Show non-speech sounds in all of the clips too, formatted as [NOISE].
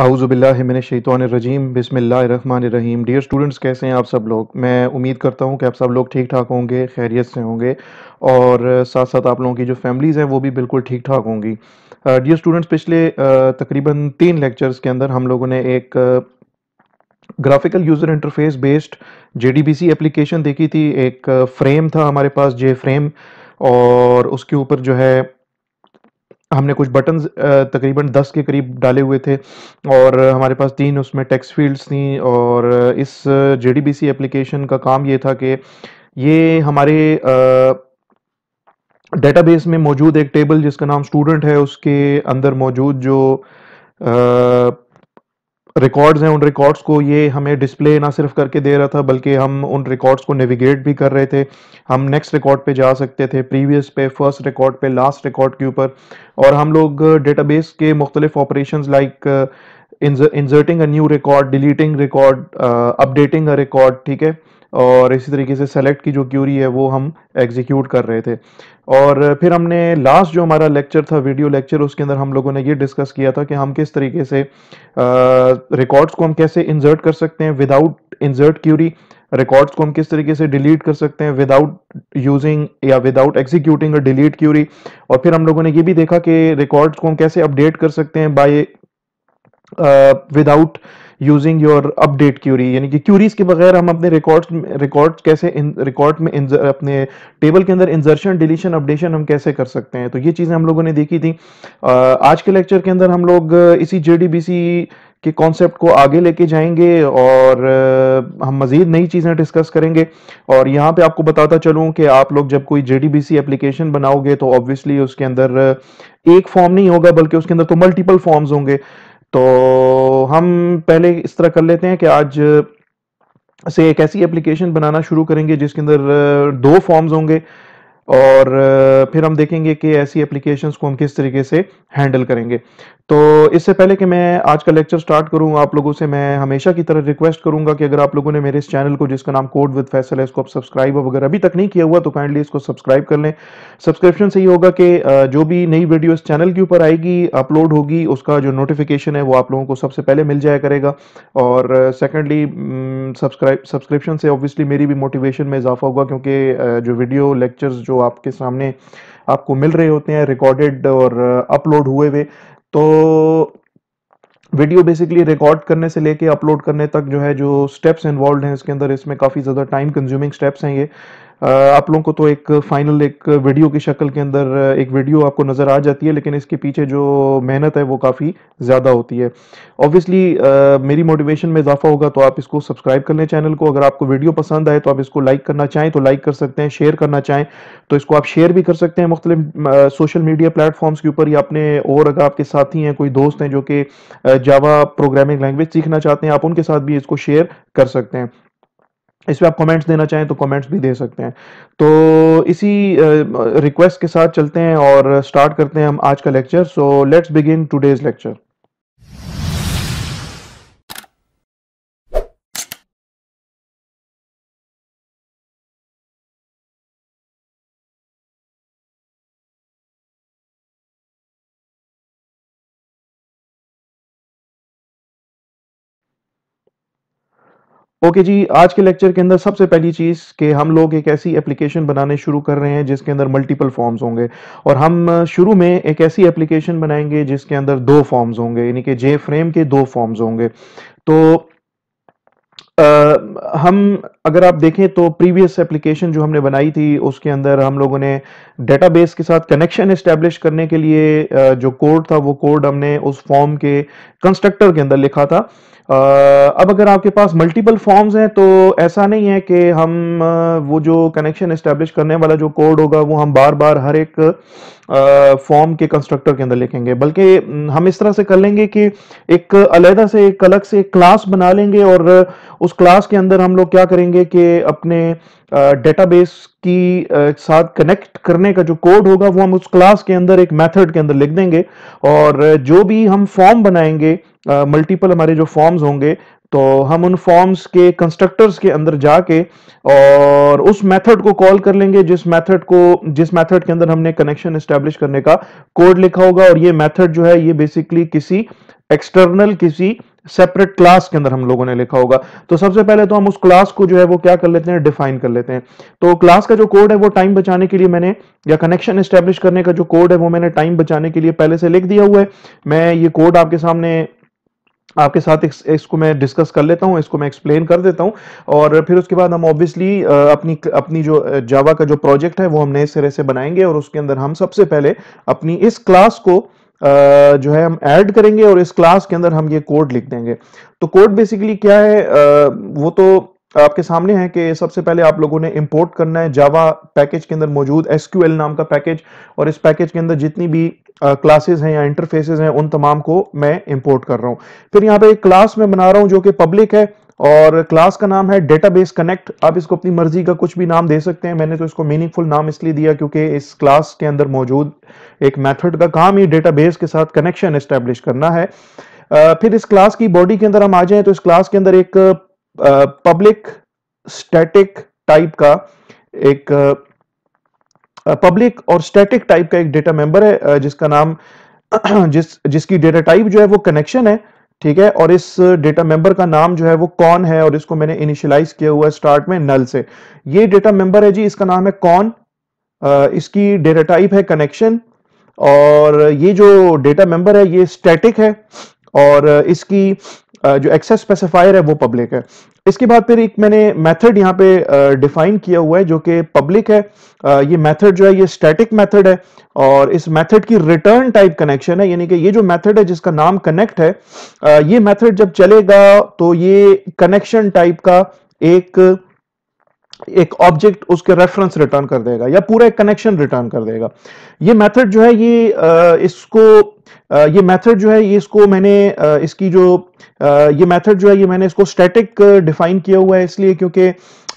आउज़बिल्लिमिनशैतरजीम बिसमीम dear students कैसे हैं आप सब लोग मैं उम्मीद करता हूं कि आप सब लोग ठीक ठाक होंगे खैरियत से होंगे और साथ साथ आप लोगों की जो फैमिलीज़ हैं वो भी बिल्कुल ठीक ठाक होंगी डियर uh, स्टूडेंट्स पिछले uh, तकरीबन तीन लेक्चर्स के अंदर हम लोगों ने एक ग्राफिकल यूज़र इंटरफेस बेस्ड जे एप्लीकेशन देखी थी एक फ्रेम uh, था हमारे पास जे फ्रेम और उसके ऊपर जो है हमने कुछ बटन तकरीबन 10 के करीब डाले हुए थे और हमारे पास तीन उसमें टेक्स्ट फील्ड्स थी और इस जे एप्लीकेशन का काम ये था कि ये हमारे डेटाबेस में मौजूद एक टेबल जिसका नाम स्टूडेंट है उसके अंदर मौजूद जो रिकॉर्ड्स हैं उन रिकॉर्ड्स को ये हमें डिस्प्ले ना सिर्फ करके दे रहा था बल्कि हम उन रिकॉर्ड्स को नेविगेट भी कर रहे थे हम नेक्स्ट रिकॉर्ड पे जा सकते थे प्रीवियस पे फर्स्ट रिकॉर्ड पे लास्ट रिकॉर्ड के ऊपर और हम लोग डेटाबेस के मुख्तलिफ operations like inserting a new record deleting record updating a record ठीक है और इसी तरीके से सेलेक्ट की जो क्यूरी है वो हम एग्जीक्यूट कर रहे थे और फिर हमने लास्ट जो हमारा लेक्चर था वीडियो लेक्चर उसके अंदर हम लोगों ने ये डिस्कस किया था कि हम किस तरीके से रिकॉर्ड्स को हम कैसे इंजर्ट कर सकते हैं विदाउट इंजर्ट क्यूरी रिकॉर्ड्स को हम किस तरीके से डिलीट कर सकते हैं विदाउट यूजिंग या विदाउट एग्जीक्यूटिंग डिलीट क्यूरी और फिर हम लोगों ने ये भी देखा कि रिकॉर्ड्स को हम कैसे अपडेट कर सकते हैं by without uh, using your update query यानी कि क्यूरीज के बगैर हम अपने रिकॉर्ड रिकॉर्ड कैसे रिकॉर्ड में अपने टेबल के अंदर इंजर्शन डिलीशन अपडेशन हम कैसे कर सकते हैं तो ये चीज़ें हम लोगों ने देखी थी आज के लेक्चर के अंदर हम लोग इसी जे के कॉन्सेप्ट को आगे लेके जाएंगे और हम मज़ीद नई चीज़ें डिस्कस करेंगे और यहाँ पे आपको बताता चलूँ कि आप लोग जब कोई जे एप्लीकेशन बनाओगे तो ऑब्वियसली उसके अंदर एक फॉर्म नहीं होगा बल्कि उसके अंदर तो मल्टीपल फॉर्म्स होंगे तो हम पहले इस तरह कर लेते हैं कि आज से एक ऐसी एप्लीकेशन बनाना शुरू करेंगे जिसके अंदर दो फॉर्म्स होंगे और फिर हम देखेंगे कि ऐसी एप्लीकेशंस को हम किस तरीके से हैंडल करेंगे तो इससे पहले कि मैं आज का लेक्चर स्टार्ट करूं आप लोगों से मैं हमेशा की तरह रिक्वेस्ट करूंगा कि अगर आप लोगों ने मेरे इस चैनल को जिसका नाम कोड विद फैसल है इसको आप सब्सक्राइब अगर अभी तक नहीं किया हुआ तो काइंडली इसको सब्सक्राइब कर लें सब्सक्रिप्शन से ही होगा कि जो भी नई वीडियो इस चैनल के ऊपर आएगी अपलोड होगी उसका जो नोटिफिकेशन है वो आप लोगों को सबसे पहले मिल जाया करेगा और सेकेंडली सब्सक्राइब सब्सक्रिप्शन से ऑब्वियसली मेरी भी मोटिवेशन में इजाफा होगा क्योंकि जो वीडियो लेक्चर्स जो आपके सामने आपको मिल रहे होते हैं रिकॉर्डेड और अपलोड uh, हुए हुए तो वीडियो बेसिकली रिकॉर्ड करने से लेके अपलोड करने तक जो है जो स्टेप्स इन्वॉल्व हैं इसके अंदर इसमें काफ़ी ज़्यादा टाइम कंज्यूमिंग स्टेप्स हैं ये आप लोगों को तो एक फाइनल एक वीडियो की शक्ल के अंदर एक वीडियो आपको नज़र आ जाती है लेकिन इसके पीछे जो मेहनत है वो काफ़ी ज़्यादा होती है ऑब्वियसली मेरी मोटिवेशन में इजाफा होगा तो आप इसको सब्सक्राइब कर लें चैनल को अगर आपको वीडियो पसंद आए तो आप इसको लाइक करना चाहें तो लाइक कर सकते हैं शेयर करना चाहें तो इसको आप शेयर भी कर सकते हैं मुख्तलि सोशल मीडिया प्लेटफॉर्म्स के ऊपर या अपने और अगर आपके साथी हैं कोई दोस्त हैं जो कि जावा प्रोग्रामिंग लैंग्वेज सीखना चाहते हैं आप उनके साथ भी इसको शेयर कर सकते हैं इस पर आप कमेंट्स देना चाहें तो कमेंट्स भी दे सकते हैं तो इसी रिक्वेस्ट के साथ चलते हैं और स्टार्ट करते हैं हम आज का lecture so let's begin today's lecture okay okay जी आज के लेक्चर के अंदर सबसे पहली चीज़ कि हम लोग एक ऐसी एप्लीकेशन बनाने शुरू कर रहे हैं जिसके अंदर मल्टीपल फॉर्म्स होंगे और हम शुरू में एक ऐसी एप्लीकेशन बनाएंगे जिसके अंदर दो फॉर्म्स होंगे यानी कि जे फ्रेम के दो फॉर्म्स होंगे तो आ, हम अगर आप देखें तो प्रीवियस एप्लीकेशन जो हमने बनाई थी उसके अंदर हम लोगों ने डेटाबेस के साथ कनेक्शन इस्टेब्लिश करने के लिए जो कोड था वो कोड हमने उस फॉर्म के कंस्ट्रक्टर के अंदर लिखा था अब अगर आपके पास मल्टीपल फॉर्म्स हैं तो ऐसा नहीं है कि हम वो जो कनेक्शन इस्टेब्लिश करने वाला जो कोड होगा वो हम बार बार हर एक फॉर्म के कंस्ट्रक्टर के अंदर लिखेंगे बल्कि हम्म, हम इस तरह से कर लेंगे कि एक अलहदा से एक अलग से क्लास बना लेंगे और उस क्लास के अंदर हम लोग क्या करेंगे कि अपने डेटाबेस की साथ कनेक्ट करने का जो कोड होगा वो हम उस क्लास के अंदर एक मेथड के अंदर लिख देंगे और जो भी हम फॉर्म बनाएंगे मल्टीपल हमारे जो फॉर्म्स होंगे तो हम उन फॉर्म्स के कंस्ट्रक्टर्स के अंदर जाके और उस मेथड को कॉल कर लेंगे जिस मेथड को जिस मेथड के अंदर हमने कनेक्शन एस्टेब्लिश करने का कोड लिखा होगा और ये मेथड जो है ये बेसिकली किसी एक्सटर्नल किसी सेपरेट क्लास के अंदर हम लोगों ने लिखा होगा तो सबसे पहले तो हम उस क्लास को जो है वो क्या कर लेते हैं डिफाइन कर लेते हैं तो क्लास का जो कोड है वो टाइम बचाने के लिए मैंने या कनेक्शन एस्टेब्लिश करने का जो कोड है वो मैंने टाइम बचाने के लिए पहले से लिख दिया हुआ है मैं ये कोड आपके सामने आपके साथ इस, इसको मैं डिस्कस कर लेता हूँ इसको मैं एक्सप्लेन कर देता हूँ और फिर उसके बाद हम ऑब्वियसली अपनी अपनी जो जावा का जो प्रोजेक्ट है वो हम नए सिरे से बनाएंगे और उसके अंदर हम सबसे पहले अपनी इस क्लास को जो है हम ऐड करेंगे और इस क्लास के अंदर हम ये कोड लिख देंगे तो कोड बेसिकली क्या है वो तो आपके सामने है कि सबसे पहले आप लोगों ने इंपोर्ट करना है जावा पैकेज के अंदर मौजूद एस नाम का पैकेज और इस पैकेज के अंदर जितनी भी क्लासेस हैं या इंटरफेसेस हैं उन तमाम को मैं इंपोर्ट कर रहा हूं फिर यहाँ पे एक क्लास मैं बना रहा हूं जो कि पब्लिक है और क्लास का नाम है डेटाबेस कनेक्ट आप इसको अपनी मर्जी का कुछ भी नाम दे सकते हैं मैंने तो इसको मीनिंगफुल नाम इसलिए दिया क्योंकि इस क्लास के अंदर मौजूद एक मैथड का काम ही डेटाबेस के साथ कनेक्शन एस्टेब्लिश करना है फिर इस क्लास की बॉडी के अंदर हम आ जाएं तो इस क्लास के अंदर एक पब्लिक स्टैटिक टाइप का एक पब्लिक और स्टैटिक टाइप का एक डेटा मेंबर है जिसका नाम [CLEARS THROAT] जिस जिसकी डेटा टाइप जो है वो कनेक्शन है ठीक है और इस डेटा मेंबर का नाम जो है वो कौन है और इसको मैंने इनिशियलाइज किया हुआ है स्टार्ट में नल से ये डेटा मेंबर है जी इसका नाम है कौन इसकी डेटा टाइप है कनेक्शन और ये जो डेटा मेंबर है ये स्टैटिक है और इसकी जो एक्सेस स्पेसिफायर है वो पब्लिक है इसके बाद फिर एक मैंने मेथड यहाँ पे डिफाइन किया हुआ है जो कि पब्लिक है ये मेथड जो है ये स्टैटिक मेथड है और इस मेथड की रिटर्न टाइप कनेक्शन है यानी कि ये जो मेथड है जिसका नाम कनेक्ट है ये मेथड जब चलेगा तो ये कनेक्शन टाइप का एक एक ऑब्जेक्ट उसके रेफरेंस रिटर्न कर देगा या पूरा एक कनेक्शन रिटर्न कर देगा ये मेथड जो है ये इसको ये मेथड जो है ये इसको मैंने इसकी जो ये मेथड जो है ये मैंने इसको स्टैटिक डिफाइन किया हुआ है इसलिए क्योंकि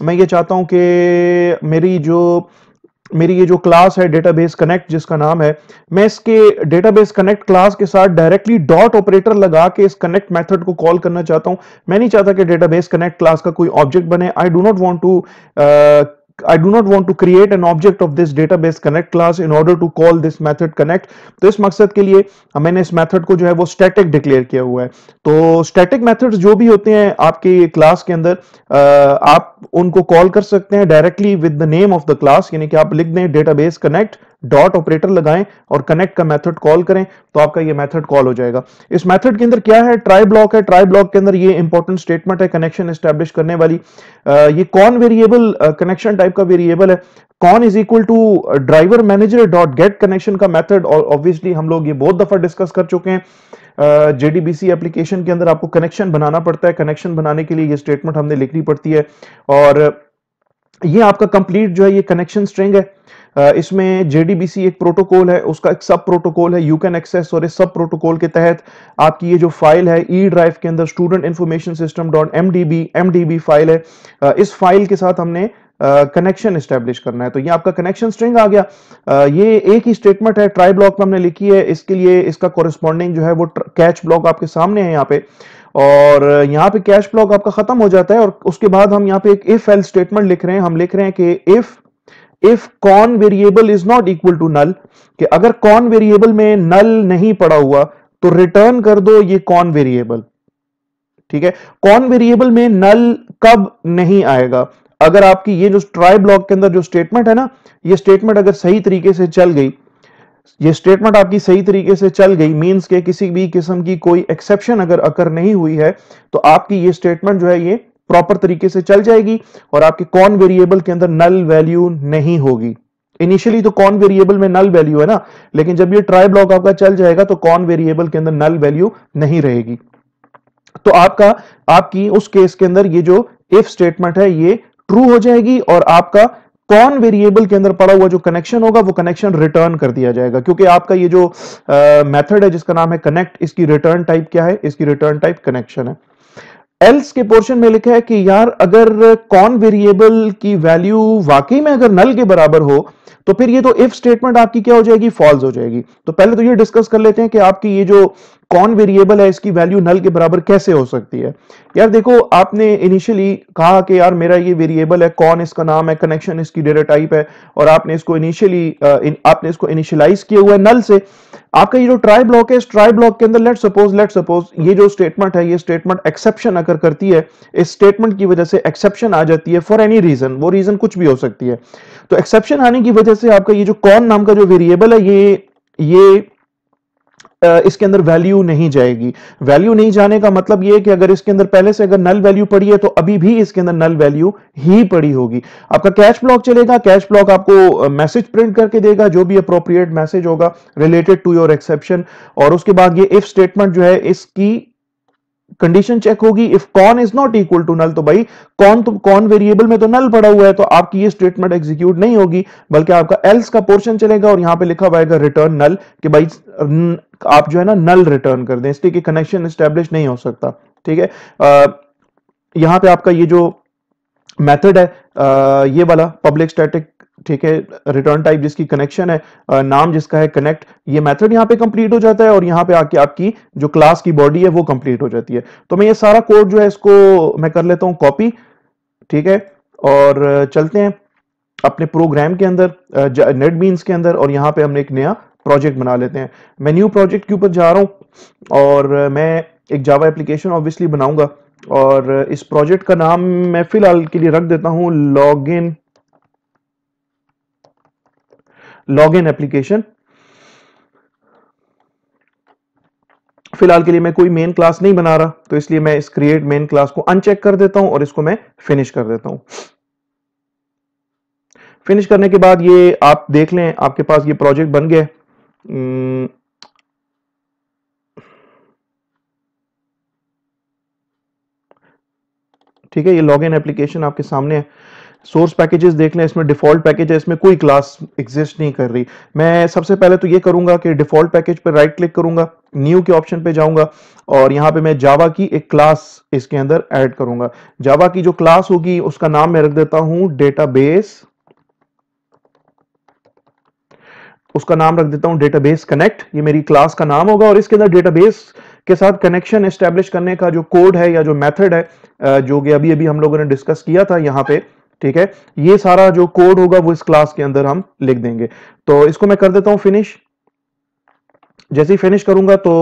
मैं ये चाहता हूं कि मेरी जो मेरी ये जो क्लास है डेटाबेस कनेक्ट जिसका नाम है मैं इसके डेटाबेस कनेक्ट क्लास के साथ डायरेक्टली डॉट ऑपरेटर लगा के इस कनेक्ट मेथड को कॉल करना चाहता हूं मैं नहीं चाहता कि डेटाबेस कनेक्ट क्लास का कोई ऑब्जेक्ट बने I do not want to I do not want to create an object of this database connect class in order to call this method connect तो इस मकसद के लिए मैंने इस method को जो है वो static declare किया हुआ है तो static methods जो भी होते हैं आपके class के अंदर आप उनको call कर सकते हैं directly with the name of the class यानी कि आप लिख दें database connect डॉट ऑपरेटर लगाएं और कनेक्ट का मेथड कॉल करें तो आपका ये मेथड कॉल हो जाएगा इस मेथड के अंदर क्या है ट्राई ब्लॉक है ट्राई ब्लॉक के अंदर ये इंपॉर्टेंट स्टेटमेंट है कनेक्शन स्टैब्लिश करने वाली ये कॉन वेरिएबल कनेक्शन टाइप का वेरिएबल है con is equal to driver manager dot get connection का मैथड और ऑब्वियसली हम लोग ये बहुत दफा डिस्कस कर चुके हैं जेडीबीसी uh, एप्लीकेशन के अंदर आपको कनेक्शन बनाना पड़ता है कनेक्शन बनाने के लिए ये स्टेटमेंट हमने लिखनी पड़ती है और ये आपका कंप्लीट जो है ये कनेक्शन स्ट्रिंग है इसमें जेडीबीसी एक प्रोटोकॉल है उसका एक सब प्रोटोकॉल है यू कैन एक्सेस और इस सब प्रोटोकॉल के तहत आपकी ये जो फाइल है ई e ड्राइव के अंदर student information system dot M D file है इस फाइल के साथ हमने कनेक्शन स्टेब्लिश करना है तो ये आपका कनेक्शन स्ट्रिंग आ गया uh, ये एक ही स्टेटमेंट है ट्राई ब्लॉक में हमने लिखी है इसके लिए इसका कॉरेस्पॉन्डिंग जो है वो कैच ब्लॉक आपके सामने है यहाँ पे और यहाँ पे कैश ब्लॉक आपका खत्म हो जाता है और उसके बाद हम यहाँ पे एक इफ एल स्टेटमेंट लिख रहे हैं हम लिख रहे हैं कि if if con variable is not equal to null कि अगर कॉन वेरिएबल में नल नहीं पड़ा हुआ तो रिटर्न कर दो ये कॉन वेरिएबल ठीक है कॉन वेरिएबल में नल कब नहीं आएगा अगर आपकी ये जो ट्राई ब्लॉक के अंदर जो स्टेटमेंट है ना ये स्टेटमेंट अगर सही तरीके से चल गई ये स्टेटमेंट आपकी सही तरीके से चल गई मींस के किसी भी किस्म की कोई एक्सेप्शन अगर अकर नहीं हुई है तो आपकी ये स्टेटमेंट जो है ये प्रॉपर तरीके से चल जाएगी और आपके कॉन वेरिएबल के अंदर नल वैल्यू नहीं होगी इनिशियली तो कॉन वेरिएबल में नल वैल्यू है ना लेकिन जब ये ट्राई ब्लॉक आपका चल जाएगा तो कॉन वेरिएबल के अंदर नल वैल्यू नहीं रहेगी तो आपका आपकी उस केस के अंदर ये जो इफ स्टेटमेंट है ये ट्रू हो जाएगी और आपका कौन वेरिएबल के अंदर पड़ा हुआ जो कनेक्शन होगा वो कनेक्शन रिटर्न कर दिया जाएगा क्योंकि आपका ये जो मेथड है जिसका नाम है कनेक्ट इसकी रिटर्न टाइप क्या है इसकी रिटर्न टाइप कनेक्शन है एल्स के पोर्शन में लिखा है कि यार अगर कॉन वेरिएबल की वैल्यू वाकई में अगर नल के बराबर हो तो फिर ये तो इफ स्टेटमेंट आपकी क्या हो जाएगी फॉल्स हो जाएगी तो पहले तो ये डिस्कस कर लेते हैं कि आपकी ये जो कौन वेरिएबल है इसकी वैल्यू नल के बराबर कैसे हो सकती है यार देखो आपने इनिशियली कहा कि यार मेरा ये वेरिएबल है कौन इसका नाम है कनेक्शन इसकी डेटा टाइप है और आपने इसको इनिशियली आपने इसको इनिशियलाइज किया हुआ है नल से आपका ये जो ट्राई ब्लॉक है इस ट्राई ब्लॉक के अंदर लेट सपोज लेट सपोज ये जो स्टेटमेंट है ये स्टेटमेंट एक्सेप्शन अगर करती है इस स्टेटमेंट की वजह से एक्सेप्शन आ जाती है फॉर एनी रीजन वो रीजन कुछ भी हो सकती है तो एक्सेप्शन आने की वजह से आपका ये जो कौन नाम का जो वेरिएबल है ये ये इसके अंदर वैल्यू नहीं जाएगी वैल्यू नहीं जाने का मतलब यह कि अगर इसके अंदर पहले से अगर नल वैल्यू पड़ी है तो अभी भी इसके अंदर नल वैल्यू ही पड़ी होगी आपका कैश ब्लॉक चलेगा कैश ब्लॉक आपको मैसेज प्रिंट करके देगा जो भी अप्रोप्रिएट मैसेज होगा रिलेटेड टू योर एक्सेप्शन और उसके बाद ये इफ स्टेटमेंट जो है इसकी कंडीशन चेक होगी if con is not equal to null तो भाई कॉन तो कॉन वेरिएबल में तो नल पड़ा हुआ है तो आपकी ये स्टेटमेंट एग्जीक्यूट नहीं होगी बल्कि आपका एल्स का पोर्शन चलेगा और यहां पे लिखा हुआ है रिटर्न नल कि भाई आप जो है ना नल रिटर्न कर दें इसलिए कि कनेक्शन स्टेब्लिश नहीं हो सकता ठीक है यहां पे आपका ये जो मेथड है आ, ये वाला पब्लिक स्टैटिक ठीक है रिटर्न टाइप जिसकी कनेक्शन है नाम जिसका है कनेक्ट ये मेथड यहाँ पे कंप्लीट हो जाता है और यहाँ पे आके आपकी जो क्लास की बॉडी है वो कंप्लीट हो जाती है तो मैं ये सारा कोड जो है इसको मैं कर लेता हूँ कॉपी ठीक है और चलते हैं अपने प्रोग्राम के अंदर नेट मीन के अंदर और यहाँ पे हमने एक नया प्रोजेक्ट बना लेते हैं मैं न्यू प्रोजेक्ट के ऊपर जा रहा हूँ और मैं एक जावा एप्लीकेशन ऑब्वियसली बनाऊंगा और इस प्रोजेक्ट का नाम मैं फिलहाल के लिए रख देता हूँ लॉग इन लॉगिन एप्लीकेशन फिलहाल के लिए मैं कोई मेन क्लास नहीं बना रहा तो इसलिए मैं इस क्रिएट मेन क्लास को अनचेक कर देता हूं और इसको मैं फिनिश कर देता हूं फिनिश करने के बाद ये आप देख लें आपके पास ये प्रोजेक्ट बन गया hmm. ठीक है ये लॉगिन एप्लीकेशन आपके सामने है सोर्स पैकेजेस देख लें इसमें डिफ़ॉल्ट पैकेज है इसमें कोई क्लास एग्जिस्ट नहीं कर रही मैं सबसे पहले तो ये करूंगा कि डिफ़ॉल्ट पैकेज पर राइट क्लिक करूंगा न्यू के ऑप्शन पे जाऊंगा और यहाँ पे मैं जावा की एक क्लास इसके अंदर ऐड करूंगा जावा की जो क्लास होगी उसका नाम मैं रख देता हूँ डेटाबेस उसका नाम रख देता हूँ डेटाबेस कनेक्ट ये मेरी क्लास का नाम होगा और इसके अंदर डेटाबेस के साथ कनेक्शन एस्टेब्लिश करने का जो कोड है या जो मेथड है जो कि अभी अभी हम लोगों ने डिस्कस किया था यहाँ पे ठीक है ये सारा जो कोड होगा वो इस क्लास के अंदर हम लिख देंगे तो इसको मैं कर देता हूं फिनिश जैसे ही फिनिश करूंगा तो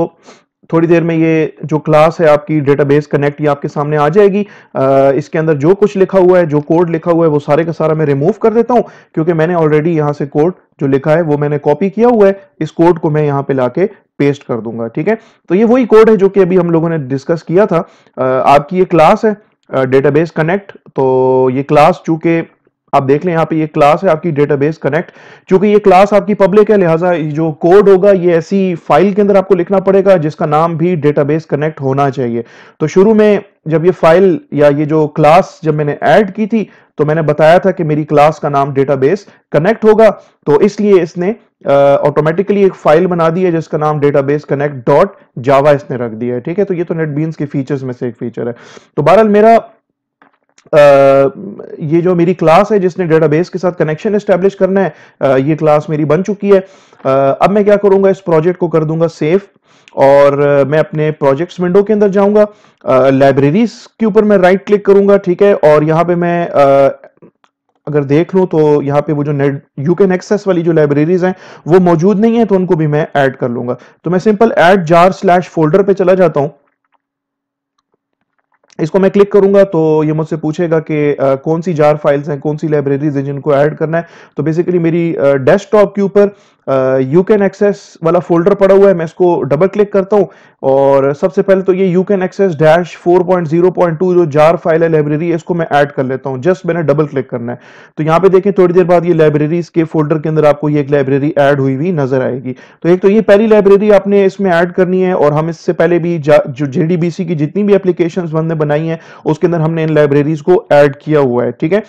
थोड़ी देर में ये जो क्लास है आपकी डेटाबेस कनेक्ट ये आपके सामने आ जाएगी आ, इसके अंदर जो कुछ लिखा हुआ है जो कोड लिखा हुआ है वो सारे का सारा मैं रिमूव कर देता हूँ क्योंकि मैंने ऑलरेडी यहाँ से कोड जो लिखा है वो मैंने कॉपी किया हुआ है इस कोड को मैं यहाँ पे लाके पेस्ट कर दूंगा ठीक है तो ये वही कोड है जो कि अभी हम लोगों ने डिस्कस किया था आपकी ये क्लास है डेटाबेस कनेक्ट तो ये क्लास चूंकि आप देख लें यहाँ पे ये क्लास है आपकी डेटाबेस कनेक्ट चूंकि ये क्लास आपकी पब्लिक है लिहाजा जो कोड होगा ये ऐसी फाइल के अंदर आपको लिखना पड़ेगा जिसका नाम भी डेटाबेस कनेक्ट होना चाहिए तो शुरू में जब ये फाइल या ये जो क्लास जब मैंने ऐड की थी तो मैंने बताया था कि मेरी क्लास का नाम डेटाबेस कनेक्ट होगा तो इसलिए इसने ऑटोमेटिकली एक फाइल बना दी है जिसका नाम डेटाबेस कनेक्ट डॉट जावा इसने रख दिया है ठीक है तो ये तो नेटबीन्स के फीचर्स में से एक फीचर है तो बहरहाल मेरा आ, ये जो मेरी क्लास है जिसने डेटाबेस के साथ कनेक्शन स्टेब्लिश करना है आ, ये क्लास मेरी बन चुकी है आ, अब मैं क्या करूंगा इस प्रोजेक्ट को कर दूंगा सेफ और मैं अपने प्रोजेक्ट्स विंडो के अंदर जाऊंगा लाइब्रेरीज के ऊपर मैं राइट क्लिक करूंगा ठीक है और यहाँ पे मैं आ, अगर देख लूँ तो यहाँ पे वो जो नेट यू कैन एक्सेस वाली जो लाइब्रेरीज हैं वो मौजूद नहीं है तो उनको भी मैं ऐड कर लूंगा तो मैं simple add jar slash folder पे चला जाता हूँ इसको मैं क्लिक करूंगा तो ये मुझसे पूछेगा कि कौन सी जार फाइल्स हैं कौन सी लाइब्रेरीज हैं जिनको ऐड करना है तो बेसिकली मेरी डेस्कटॉप के ऊपर यू कैन एक्सेस वाला फोल्डर पड़ा हुआ है मैं इसको डबल क्लिक करता हूँ और सबसे पहले तो ये यू कैन एक्सेस डैश 4.0.2 जो जार फाइल है लाइब्रेरी है इसको मैं ऐड कर लेता हूँ जस्ट मैंने डबल क्लिक करना है तो यहाँ पे देखें थोड़ी देर बाद ये लाइब्रेरीज के फोल्डर के अंदर आपको ये एक लाइब्रेरी ऐड हुई हुई नजर आएगी तो एक तो ये पहली लाइब्रेरी आपने इसमें ऐड करनी है और हम इससे पहले भी जो जे की जितनी भी एप्लीकेशन हमने बनाई है उसके अंदर हमने इन लाइब्रेरीज को ऐड किया हुआ है ठीक है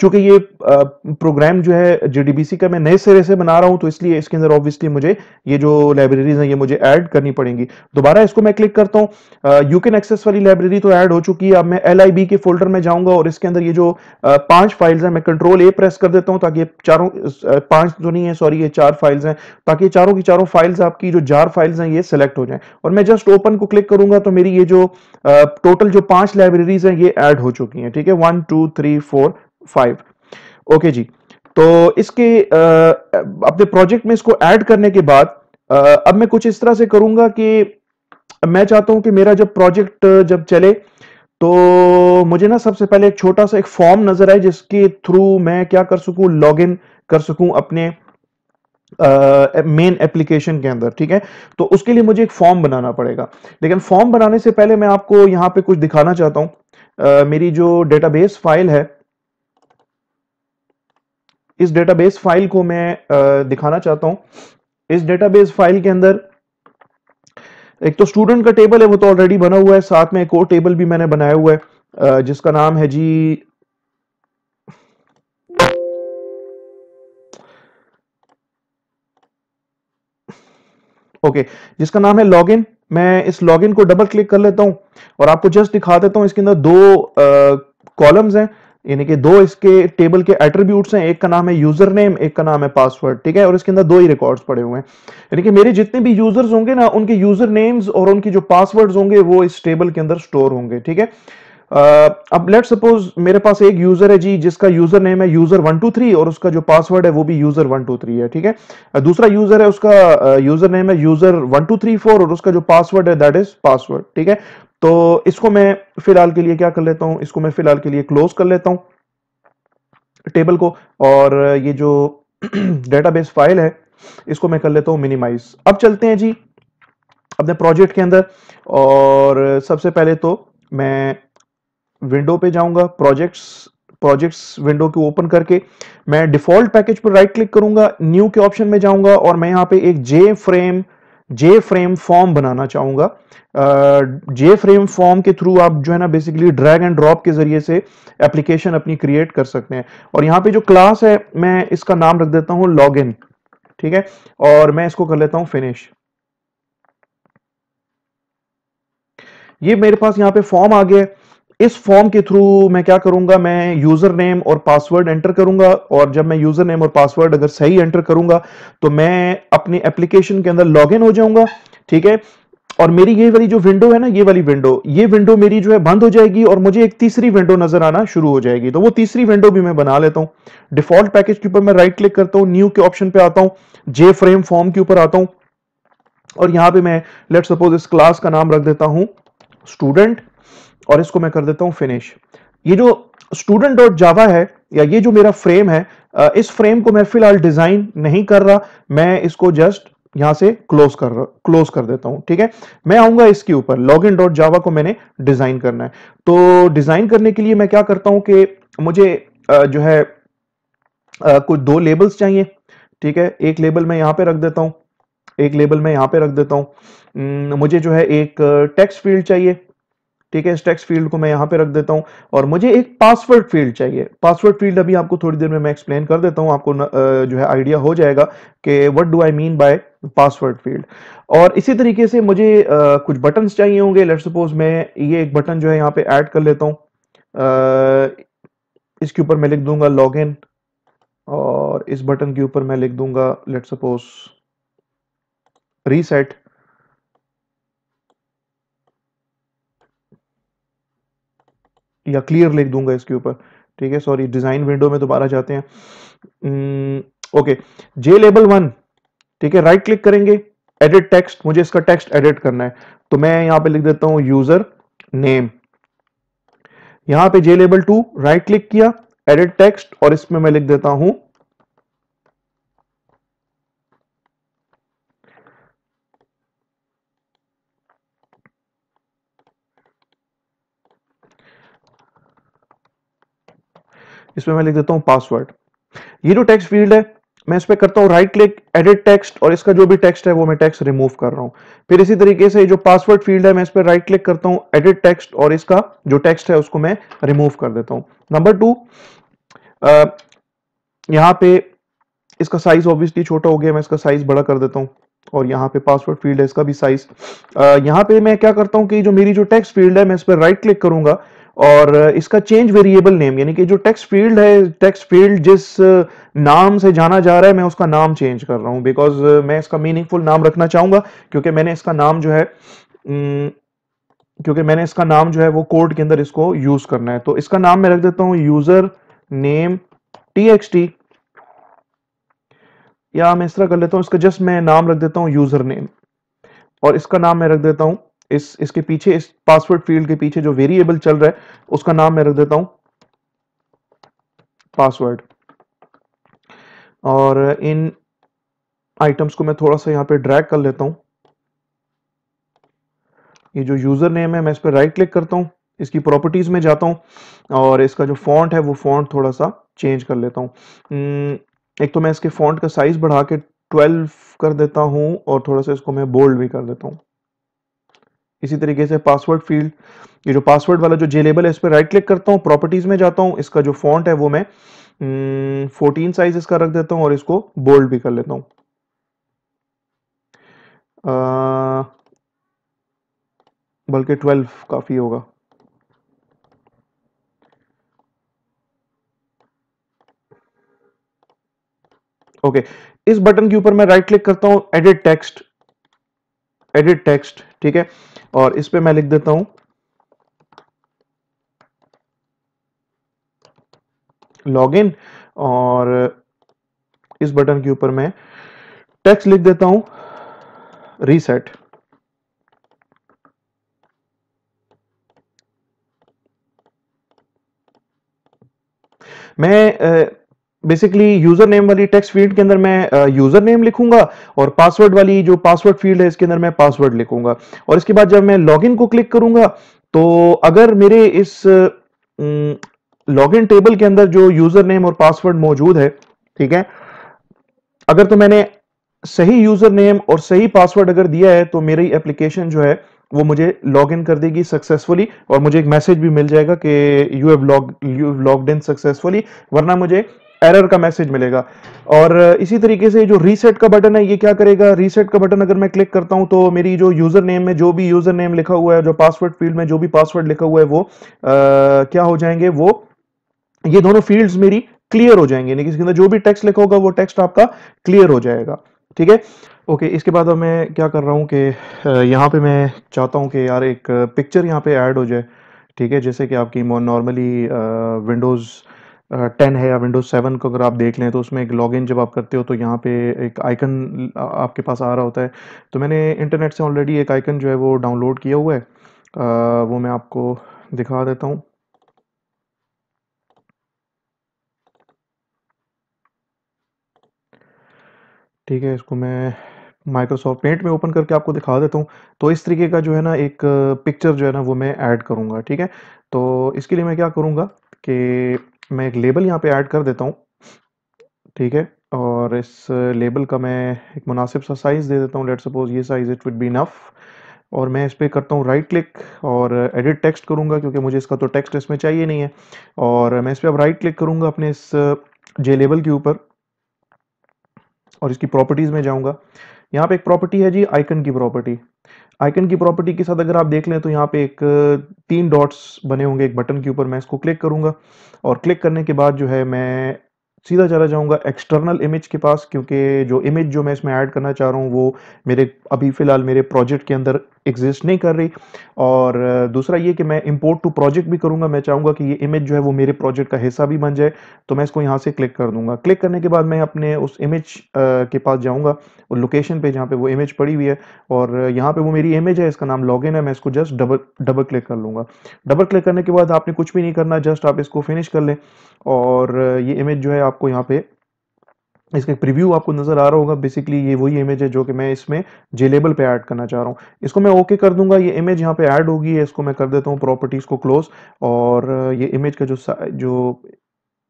चूंकि ये प्रोग्राम जो है जे का मैं नए सिरे से बना रहा हूँ तो इसलिए चाहिए इसके अंदर ऑब्वियसली मुझे ये जो लाइब्रेरीज हैं ये मुझे ऐड करनी पड़ेंगी दोबारा इसको मैं क्लिक करता हूँ यू कैन एक्सेस वाली लाइब्रेरी तो ऐड हो चुकी है अब मैं एल के फोल्डर में जाऊंगा और इसके अंदर ये जो पांच फाइल्स हैं मैं कंट्रोल ए प्रेस कर देता हूँ ताकि ये चारों पांच जो तो नहीं है सॉरी ये चार फाइल्स हैं ताकि चारों की चारों फाइल्स आपकी जो जार फाइल्स हैं ये सिलेक्ट हो जाए और मैं जस्ट ओपन को क्लिक करूंगा तो मेरी ये जो टोटल जो पांच लाइब्रेरीज हैं ये ऐड हो चुकी हैं ठीक है one two three four five okay जी तो इसके अपने प्रोजेक्ट में इसको ऐड करने के बाद अब मैं कुछ इस तरह से करूंगा कि मैं चाहता हूं कि मेरा जब प्रोजेक्ट जब चले तो मुझे ना सबसे पहले एक छोटा सा एक फॉर्म नजर आए जिसके थ्रू मैं क्या कर सकूं लॉगिन कर सकूं अपने मेन एप्लीकेशन के अंदर ठीक है तो उसके लिए मुझे एक फॉर्म बनाना पड़ेगा लेकिन फॉर्म बनाने से पहले मैं आपको यहाँ पे कुछ दिखाना चाहता हूँ आ, मेरी जो डेटाबेस फाइल है इस डेटाबेस फाइल को मैं दिखाना चाहता हूं इस डेटाबेस फाइल के अंदर एक तो स्टूडेंट का टेबल है वो तो ऑलरेडी बना हुआ है साथ में एक और टेबल भी मैंने बनाया हुआ है जिसका नाम है जी ओके जिसका नाम है लॉगिन मैं इस लॉगिन को डबल क्लिक कर लेता हूं और आपको जस्ट दिखा देता हूं इसके अंदर दो कॉलम्स हैं यानी कि दो इसके टेबल के एट्रीब्यूट्स हैं एक का नाम है यूजर नेम एक का नाम है पासवर्ड ठीक है और इसके अंदर दो ही रिकॉर्ड्स पड़े हुए हैं यानी कि मेरे जितने भी यूजर्स होंगे ना उनके यूजर नेम्स और उनकी जो पासवर्ड्स होंगे वो इस टेबल के अंदर स्टोर होंगे ठीक है अब लेट सपोज मेरे पास एक यूजर है जी जिसका यूजर नेम है यूजर वन टू थ्री और उसका जो पासवर्ड है वो भी यूजर वन टू थ्री है ठीक है दूसरा यूजर है उसका यूजर नेम है user one two three four और उसका जो पासवर्ड है दैट इज पासवर्ड ठीक है तो इसको मैं फिलहाल के लिए क्या कर लेता हूँ इसको मैं फिलहाल के लिए क्लोज कर लेता हूं टेबल को और ये जो डेटाबेस [CLEARS THROAT] फाइल है इसको मैं कर लेता हूं मिनिमाइज अब चलते हैं जी अपने प्रोजेक्ट के अंदर और सबसे पहले तो मैं विंडो पे जाऊंगा प्रोजेक्ट्स प्रोजेक्ट्स विंडो को ओपन करके मैं डिफॉल्ट पैकेज पर राइट क्लिक करूंगा न्यू के ऑप्शन में जाऊंगा और मैं यहां पे एक J frame J frame form बनाना चाहूंगा जे फ्रेम फॉर्म के थ्रू आप जो है ना बेसिकली ड्रैग एंड ड्रॉप के जरिए से एप्लीकेशन अपनी क्रिएट कर सकते हैं और यहाँ पे जो क्लास है मैं इसका नाम रख देता हूँ लॉग इन ठीक है और मैं इसको कर लेता हूँ फिनिश ये मेरे पास यहाँ पे फॉर्म आ गया इस फॉर्म के थ्रू मैं क्या करूंगा मैं यूजर नेम और पासवर्ड एंटर करूंगा और जब मैं यूजर नेम और पासवर्ड अगर सही एंटर करूंगा तो मैं अपनी एप्लीकेशन के अंदर लॉगिन हो जाऊंगा ठीक है और मेरी ये वाली जो विंडो है ना ये वाली विंडो ये विंडो मेरी जो है बंद हो जाएगी और मुझे एक तीसरी विंडो नजर आना शुरू हो जाएगी तो वो तीसरी विंडो भी मैं बना लेता हूँ डिफॉल्ट पैकेज के ऊपर मैं राइट क्लिक करता हूँ न्यू के ऑप्शन पे आता हूँ जे फ्रेम फॉर्म के ऊपर आता हूँ और यहाँ पे मैं लेट सपोज इस क्लास का नाम रख देता हूँ स्टूडेंट और इसको मैं कर देता हूँ फिनिश ये जो स्टूडेंट डॉट जावा है या ये जो मेरा फ्रेम है इस फ्रेम को मैं फिलहाल डिजाइन नहीं कर रहा मैं इसको जस्ट यहां से क्लोज कर क्लोज कर देता हूं ठीक है मैं आऊंगा इसके ऊपर लॉग इन डॉट जावा को मैंने डिजाइन करना है तो डिजाइन करने के लिए मैं क्या करता हूं कि मुझे जो है कुछ दो लेबल्स चाहिए ठीक है एक लेबल मैं यहां पे रख देता हूं एक लेबल मैं यहां पे रख देता हूँ मुझे जो है एक टेक्स्ट फील्ड चाहिए ठीक है इस टेक्स्ट फील्ड को मैं यहां पे रख देता हूं और मुझे एक पासवर्ड फील्ड चाहिए पासवर्ड फील्ड अभी आपको थोड़ी देर में मैं एक्सप्लेन कर देता हूँ आपको न, जो है आइडिया हो जाएगा कि what do I mean by password field और इसी तरीके से मुझे आ, कुछ बटन चाहिए होंगे लेट सपोज मैं ये एक बटन जो है यहाँ पे ऐड कर लेता हूँ इसके ऊपर मैं लिख दूंगा इन और इस बटन के ऊपर मैं लिख दूंगा लेट सपोज रीसेट या क्लियर लिख दूंगा इसके ऊपर ठीक है सॉरी डिजाइन विंडो में दोबारा जाते हैं ओके जे लेबल वन ठीक है राइट क्लिक करेंगे एडिट टेक्स्ट मुझे इसका टेक्स्ट एडिट करना है तो मैं यहां पे लिख देता हूं यूजर नेम यहां पे J label two right click किया एडिट टेक्स्ट और इसमें मैं लिख देता हूं इसमें मैं लिख देता हूं पासवर्ड ये जो टेक्स्ट फील्ड है मैं इस पर करता हूँ राइट क्लिक एडिट टेक्स्ट और इसका जो भी टेक्स्ट है वो मैं टेक्स्ट रिमूव कर रहा हूँ फिर इसी तरीके से जो पासवर्ड फील्ड है मैं इस पर राइट क्लिक करता हूँ एडिट टेक्स्ट और इसका जो टेक्स्ट है उसको मैं रिमूव कर देता हूँ नंबर टू यहाँ पे इसका साइज ऑब्वियसली छोटा हो गया मैं इसका साइज बड़ा कर देता हूँ और यहाँ पे पासवर्ड फील्ड है इसका भी साइज यहाँ पे मैं क्या करता हूँ कि जो मेरी जो टेक्स्ट फील्ड है मैं इस पर राइट क्लिक करूंगा और इसका चेंज वेरिएबल नेम यानी कि जो टेक्स्ट फील्ड है टेक्स्ट फील्ड जिस नाम से जाना जा रहा है मैं उसका नाम चेंज कर रहा हूँ बिकॉज मैं इसका मीनिंगफुल नाम रखना चाहूँगा क्योंकि मैंने इसका नाम जो है क्योंकि मैंने इसका नाम जो है वो कोड के अंदर इसको यूज करना है तो इसका नाम मैं रख देता हूँ user name T X T या मैं इस तरह कर लेता हूँ इसका जस्ट मैं नाम रख देता हूँ यूजर नेम और इसका नाम मैं रख देता हूँ इस इसके पीछे इस पासवर्ड फील्ड के पीछे जो वेरिएबल चल रहा है उसका नाम मैं रख देता हूं पासवर्ड और इन आइटम्स को मैं थोड़ा सा यहां पे ड्रैग कर लेता हूं ये जो यूज़र नेम है मैं इस पर राइट क्लिक करता हूँ इसकी प्रॉपर्टीज़ में जाता हूँ और इसका जो फॉन्ट है वो फॉन्ट थोड़ा सा चेंज कर लेता हूं hmm, एक तो मैं इसके फॉन्ट का साइज़ बढ़ा के ट्वेल्व कर देता हूं और थोड़ा सा इसको मैं बोल्ड भी कर देता हूँ इसी तरीके से पासवर्ड फील्ड ये जो पासवर्ड वाला जो जे लेबल है इस पर राइट क्लिक करता हूँ प्रॉपर्टीज में जाता हूँ इसका जो फॉन्ट है वो मैं फोर्टीन हम्म, साइज इसका रख देता हूँ और इसको बोल्ड भी कर लेता हूँ बल्कि ट्वेल्व काफ़ी होगा ओके okay. इस बटन के ऊपर मैं राइट क्लिक करता हूं एडिट टेक्स्ट एडिट टेक्स्ट ठीक है और इस पे मैं लिख देता हूं लॉगिन और इस बटन के ऊपर मैं टेक्स्ट लिख देता हूं रीसेट मैं बेसिकली यूजर नेम वाली टेक्स्ट फील्ड के अंदर मैं यूजर नेम लिखूंगा और पासवर्ड वाली जो पासवर्ड फील्ड है इसके अंदर मैं पासवर्ड लिखूंगा और इसके बाद जब मैं लॉगिन को क्लिक करूंगा तो अगर मेरे इस लॉगिन टेबल के अंदर जो यूजर नेम और पासवर्ड मौजूद है ठीक है अगर तो मैंने सही यूजर नेम और सही पासवर्ड अगर दिया है तो मेरी एप्लीकेशन जो है वो मुझे लॉग इन कर देगी सक्सेसफुली और मुझे एक मैसेज भी मिल जाएगा कि you have log you log in successfully वरना मुझे एरर का मैसेज मिलेगा और इसी तरीके से जो रीसेट का बटन है ये क्या करेगा रीसेट का बटन अगर मैं क्लिक करता हूं तो मेरी जो यूज़र नेम में जो भी यूज़र नेम लिखा हुआ है जो पासवर्ड फील्ड में जो भी पासवर्ड लिखा हुआ है वो आ, क्या हो जाएंगे वो ये दोनों फील्ड्स मेरी क्लियर हो जाएंगे यानी कि इसके अंदर जो भी टेक्स्ट लिखा होगा वो टेक्स्ट आपका क्लियर हो जाएगा ठीक है ओके इसके बाद अब मैं क्या कर रहा हूँ कि यहाँ पे मैं चाहता हूँ कि यार एक पिक्चर यहाँ पे ऐड हो जाए ठीक है जैसे कि आपकी नॉर्मली विंडोज़ टेन है या विंडोज़ सेवन को अगर आप देख लें तो उसमें एक लॉगिन जब आप करते हो तो यहाँ पे एक आइकन आपके पास आ रहा होता है तो मैंने इंटरनेट से ऑलरेडी एक आइकन जो है वो डाउनलोड किया हुआ है आ, वो मैं आपको दिखा देता हूँ ठीक है इसको मैं माइक्रोसॉफ्ट पेंट में ओपन करके आपको दिखा देता हूँ तो इस तरीके का जो है ना एक पिक्चर जो है ना वो मैं ऐड करूँगा ठीक है तो इसके लिए मैं क्या करूँगा कि मैं एक लेबल यहाँ पे ऐड कर देता हूँ ठीक है और इस लेबल का मैं एक मुनासिब सा साइज़ दे देता हूँ लेट सपोज ये size it would be enough और मैं इस पर करता हूँ राइट क्लिक और एडिट टेक्स्ट करूँगा क्योंकि मुझे इसका तो टेक्स्ट इसमें चाहिए नहीं है और मैं इस पर अब राइट क्लिक करूँगा अपने इस जे लेबल के ऊपर और इसकी प्रॉपर्टीज़ में जाऊँगा यहाँ पे एक प्रॉपर्टी है जी आइकन की प्रॉपर्टी आइकन की प्रॉपर्टी के साथ अगर आप देख लें तो यहाँ पे एक तीन डॉट्स बने होंगे एक बटन के ऊपर मैं इसको क्लिक करूंगा और क्लिक करने के बाद जो है मैं सीधा चला जाऊंगा एक्सटर्नल इमेज के पास क्योंकि जो इमेज जो मैं इसमें ऐड करना चाह रहा हूँ वो मेरे अभी फ़िलहाल मेरे प्रोजेक्ट के अंदर एग्जिस्ट नहीं कर रही और दूसरा ये कि मैं इम्पोर्ट टू प्रोजेक्ट भी करूँगा मैं चाहूँगा कि ये इमेज जो है वो मेरे प्रोजेक्ट का हिस्सा भी बन जाए तो मैं इसको यहाँ से क्लिक कर दूँगा क्लिक करने के बाद मैं अपने उस इमेज के पास जाऊँगा और लोकेशन पर जहाँ पर वो इमेज पड़ी हुई है और यहाँ पर वो मेरी इमेज है इसका नाम लॉग है मैं इसको जस्ट डबल डबल क्लिक कर लूँगा डबल क्लिक करने के बाद आपने कुछ भी नहीं करना जस्ट आप इसको फिनिश कर लें और ये इमेज जो है आपको यहाँ पर इसका प्रीव्यू आपको नज़र आ रहा होगा बेसिकली ये वही इमेज है जो कि मैं इसमें जे लेबल पे ऐड करना चाह रहा हूँ इसको मैं ओके कर दूंगा ये इमेज यहाँ पे ऐड होगी इसको मैं कर देता हूँ प्रॉपर्टीज़ को क्लोज और ये इमेज का जो जो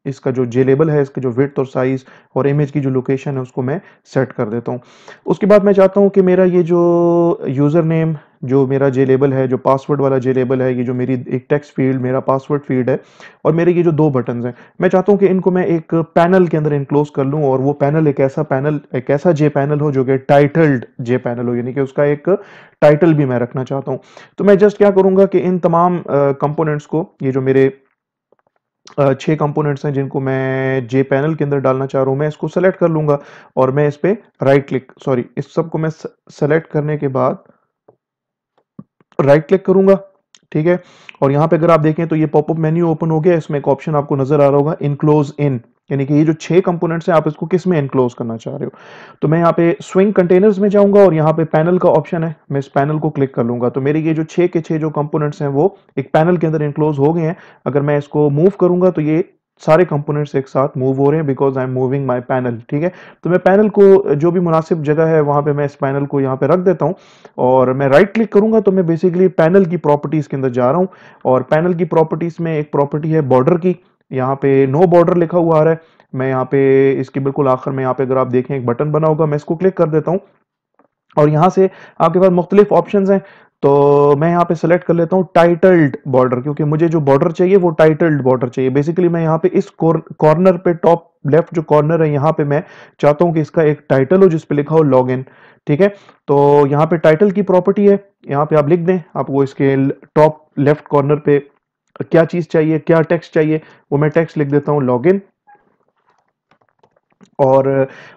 इसका जो जे लेबल है इसके जो विथ और साइज़ और इमेज की जो लोकेशन है उसको मैं सेट कर देता हूँ उसके बाद मैं चाहता हूँ कि मेरा ये जो यूज़र नेम जो मेरा जे लेबल है जो पासवर्ड वाला जे लेबल है ये जो मेरी एक टेक्स्ट फील्ड मेरा पासवर्ड फील्ड है और मेरे ये जो दो बटन हैं मैं चाहता हूँ कि इनको मैं एक पैनल के अंदर इनक्लोज कर लूँ और वो पैनल एक ऐसा पैनल एक ऐसा जे पैनल हो जो कि टाइटल्ड जे पैनल हो यानी कि उसका एक टाइटल भी मैं रखना चाहता हूँ तो मैं जस्ट क्या करूँगा कि इन तमाम कंपोनेंट्स को ये जो मेरे छः कंपोनेंट्स हैं जिनको मैं जे पैनल के अंदर डालना चाह रहा हूँ मैं इसको सेलेक्ट कर लूँगा और मैं इस पर राइट क्लिक सॉरी इस सबको मैं सेलेक्ट करने के बाद राइट क्लिक करूँगा ठीक है और यहाँ पे अगर आप देखें तो ये पॉपअप मेन्यू ओपन हो गया इसमें एक ऑप्शन आपको नज़र आ रहा होगा इनक्लोज इन यानी कि ये जो छह कंपोनेंट्स हैं आप इसको किस में एनक्लोज करना चाह रहे हो तो मैं यहाँ पे स्विंग कंटेनर्स में जाऊंगा और यहाँ पे पैनल का ऑप्शन है मैं इस पैनल को क्लिक कर लूंगा तो मेरे ये जो छह के छह जो कंपोनेंट्स हैं वो एक पैनल के अंदर इनक्लोज हो गए हैं अगर मैं इसको मूव करूंगा तो ये सारे कंपोनेंट्स एक साथ मूव हो रहे हैं because I am moving my panel ठीक है तो मैं पैनल को जो भी मुनासिब जगह है वहां पे मैं इस पैनल को यहाँ पे रख देता हूँ और मैं राइट क्लिक करूंगा तो मैं बेसिकली पैनल की प्रॉपर्टीज़ के अंदर जा रहा हूँ और पैनल की प्रॉपर्टीज़ में एक प्रॉपर्टी है बॉर्डर की यहाँ पे नो बॉर्डर लिखा हुआ आ रहा है मैं यहाँ पे इसके बिल्कुल आखिर में यहाँ पे अगर आप देखें एक बटन बना होगा मैं इसको क्लिक कर देता हूँ और यहाँ से आपके पास मुख्तलिफ ऑप्शन हैं तो मैं यहाँ पे सिलेक्ट कर लेता हूँ टाइटल्ड बॉर्डर क्योंकि मुझे जो बॉर्डर चाहिए वो टाइटल्ड बॉर्डर चाहिए बेसिकली मैं यहाँ पे इस कॉर्नर पे टॉप लेफ्ट जो कॉर्नर है यहाँ पे मैं चाहता हूँ कि इसका एक टाइटल हो जिसपे लिखा हो लॉग इन ठीक है तो यहाँ पे टाइटल की प्रॉपर्टी है यहाँ पे आप लिख दें आपको इसके टॉप लेफ्ट कॉर्नर पे क्या चीज चाहिए क्या टेक्स्ट चाहिए वो मैं टेक्स्ट लिख देता हूँ इन और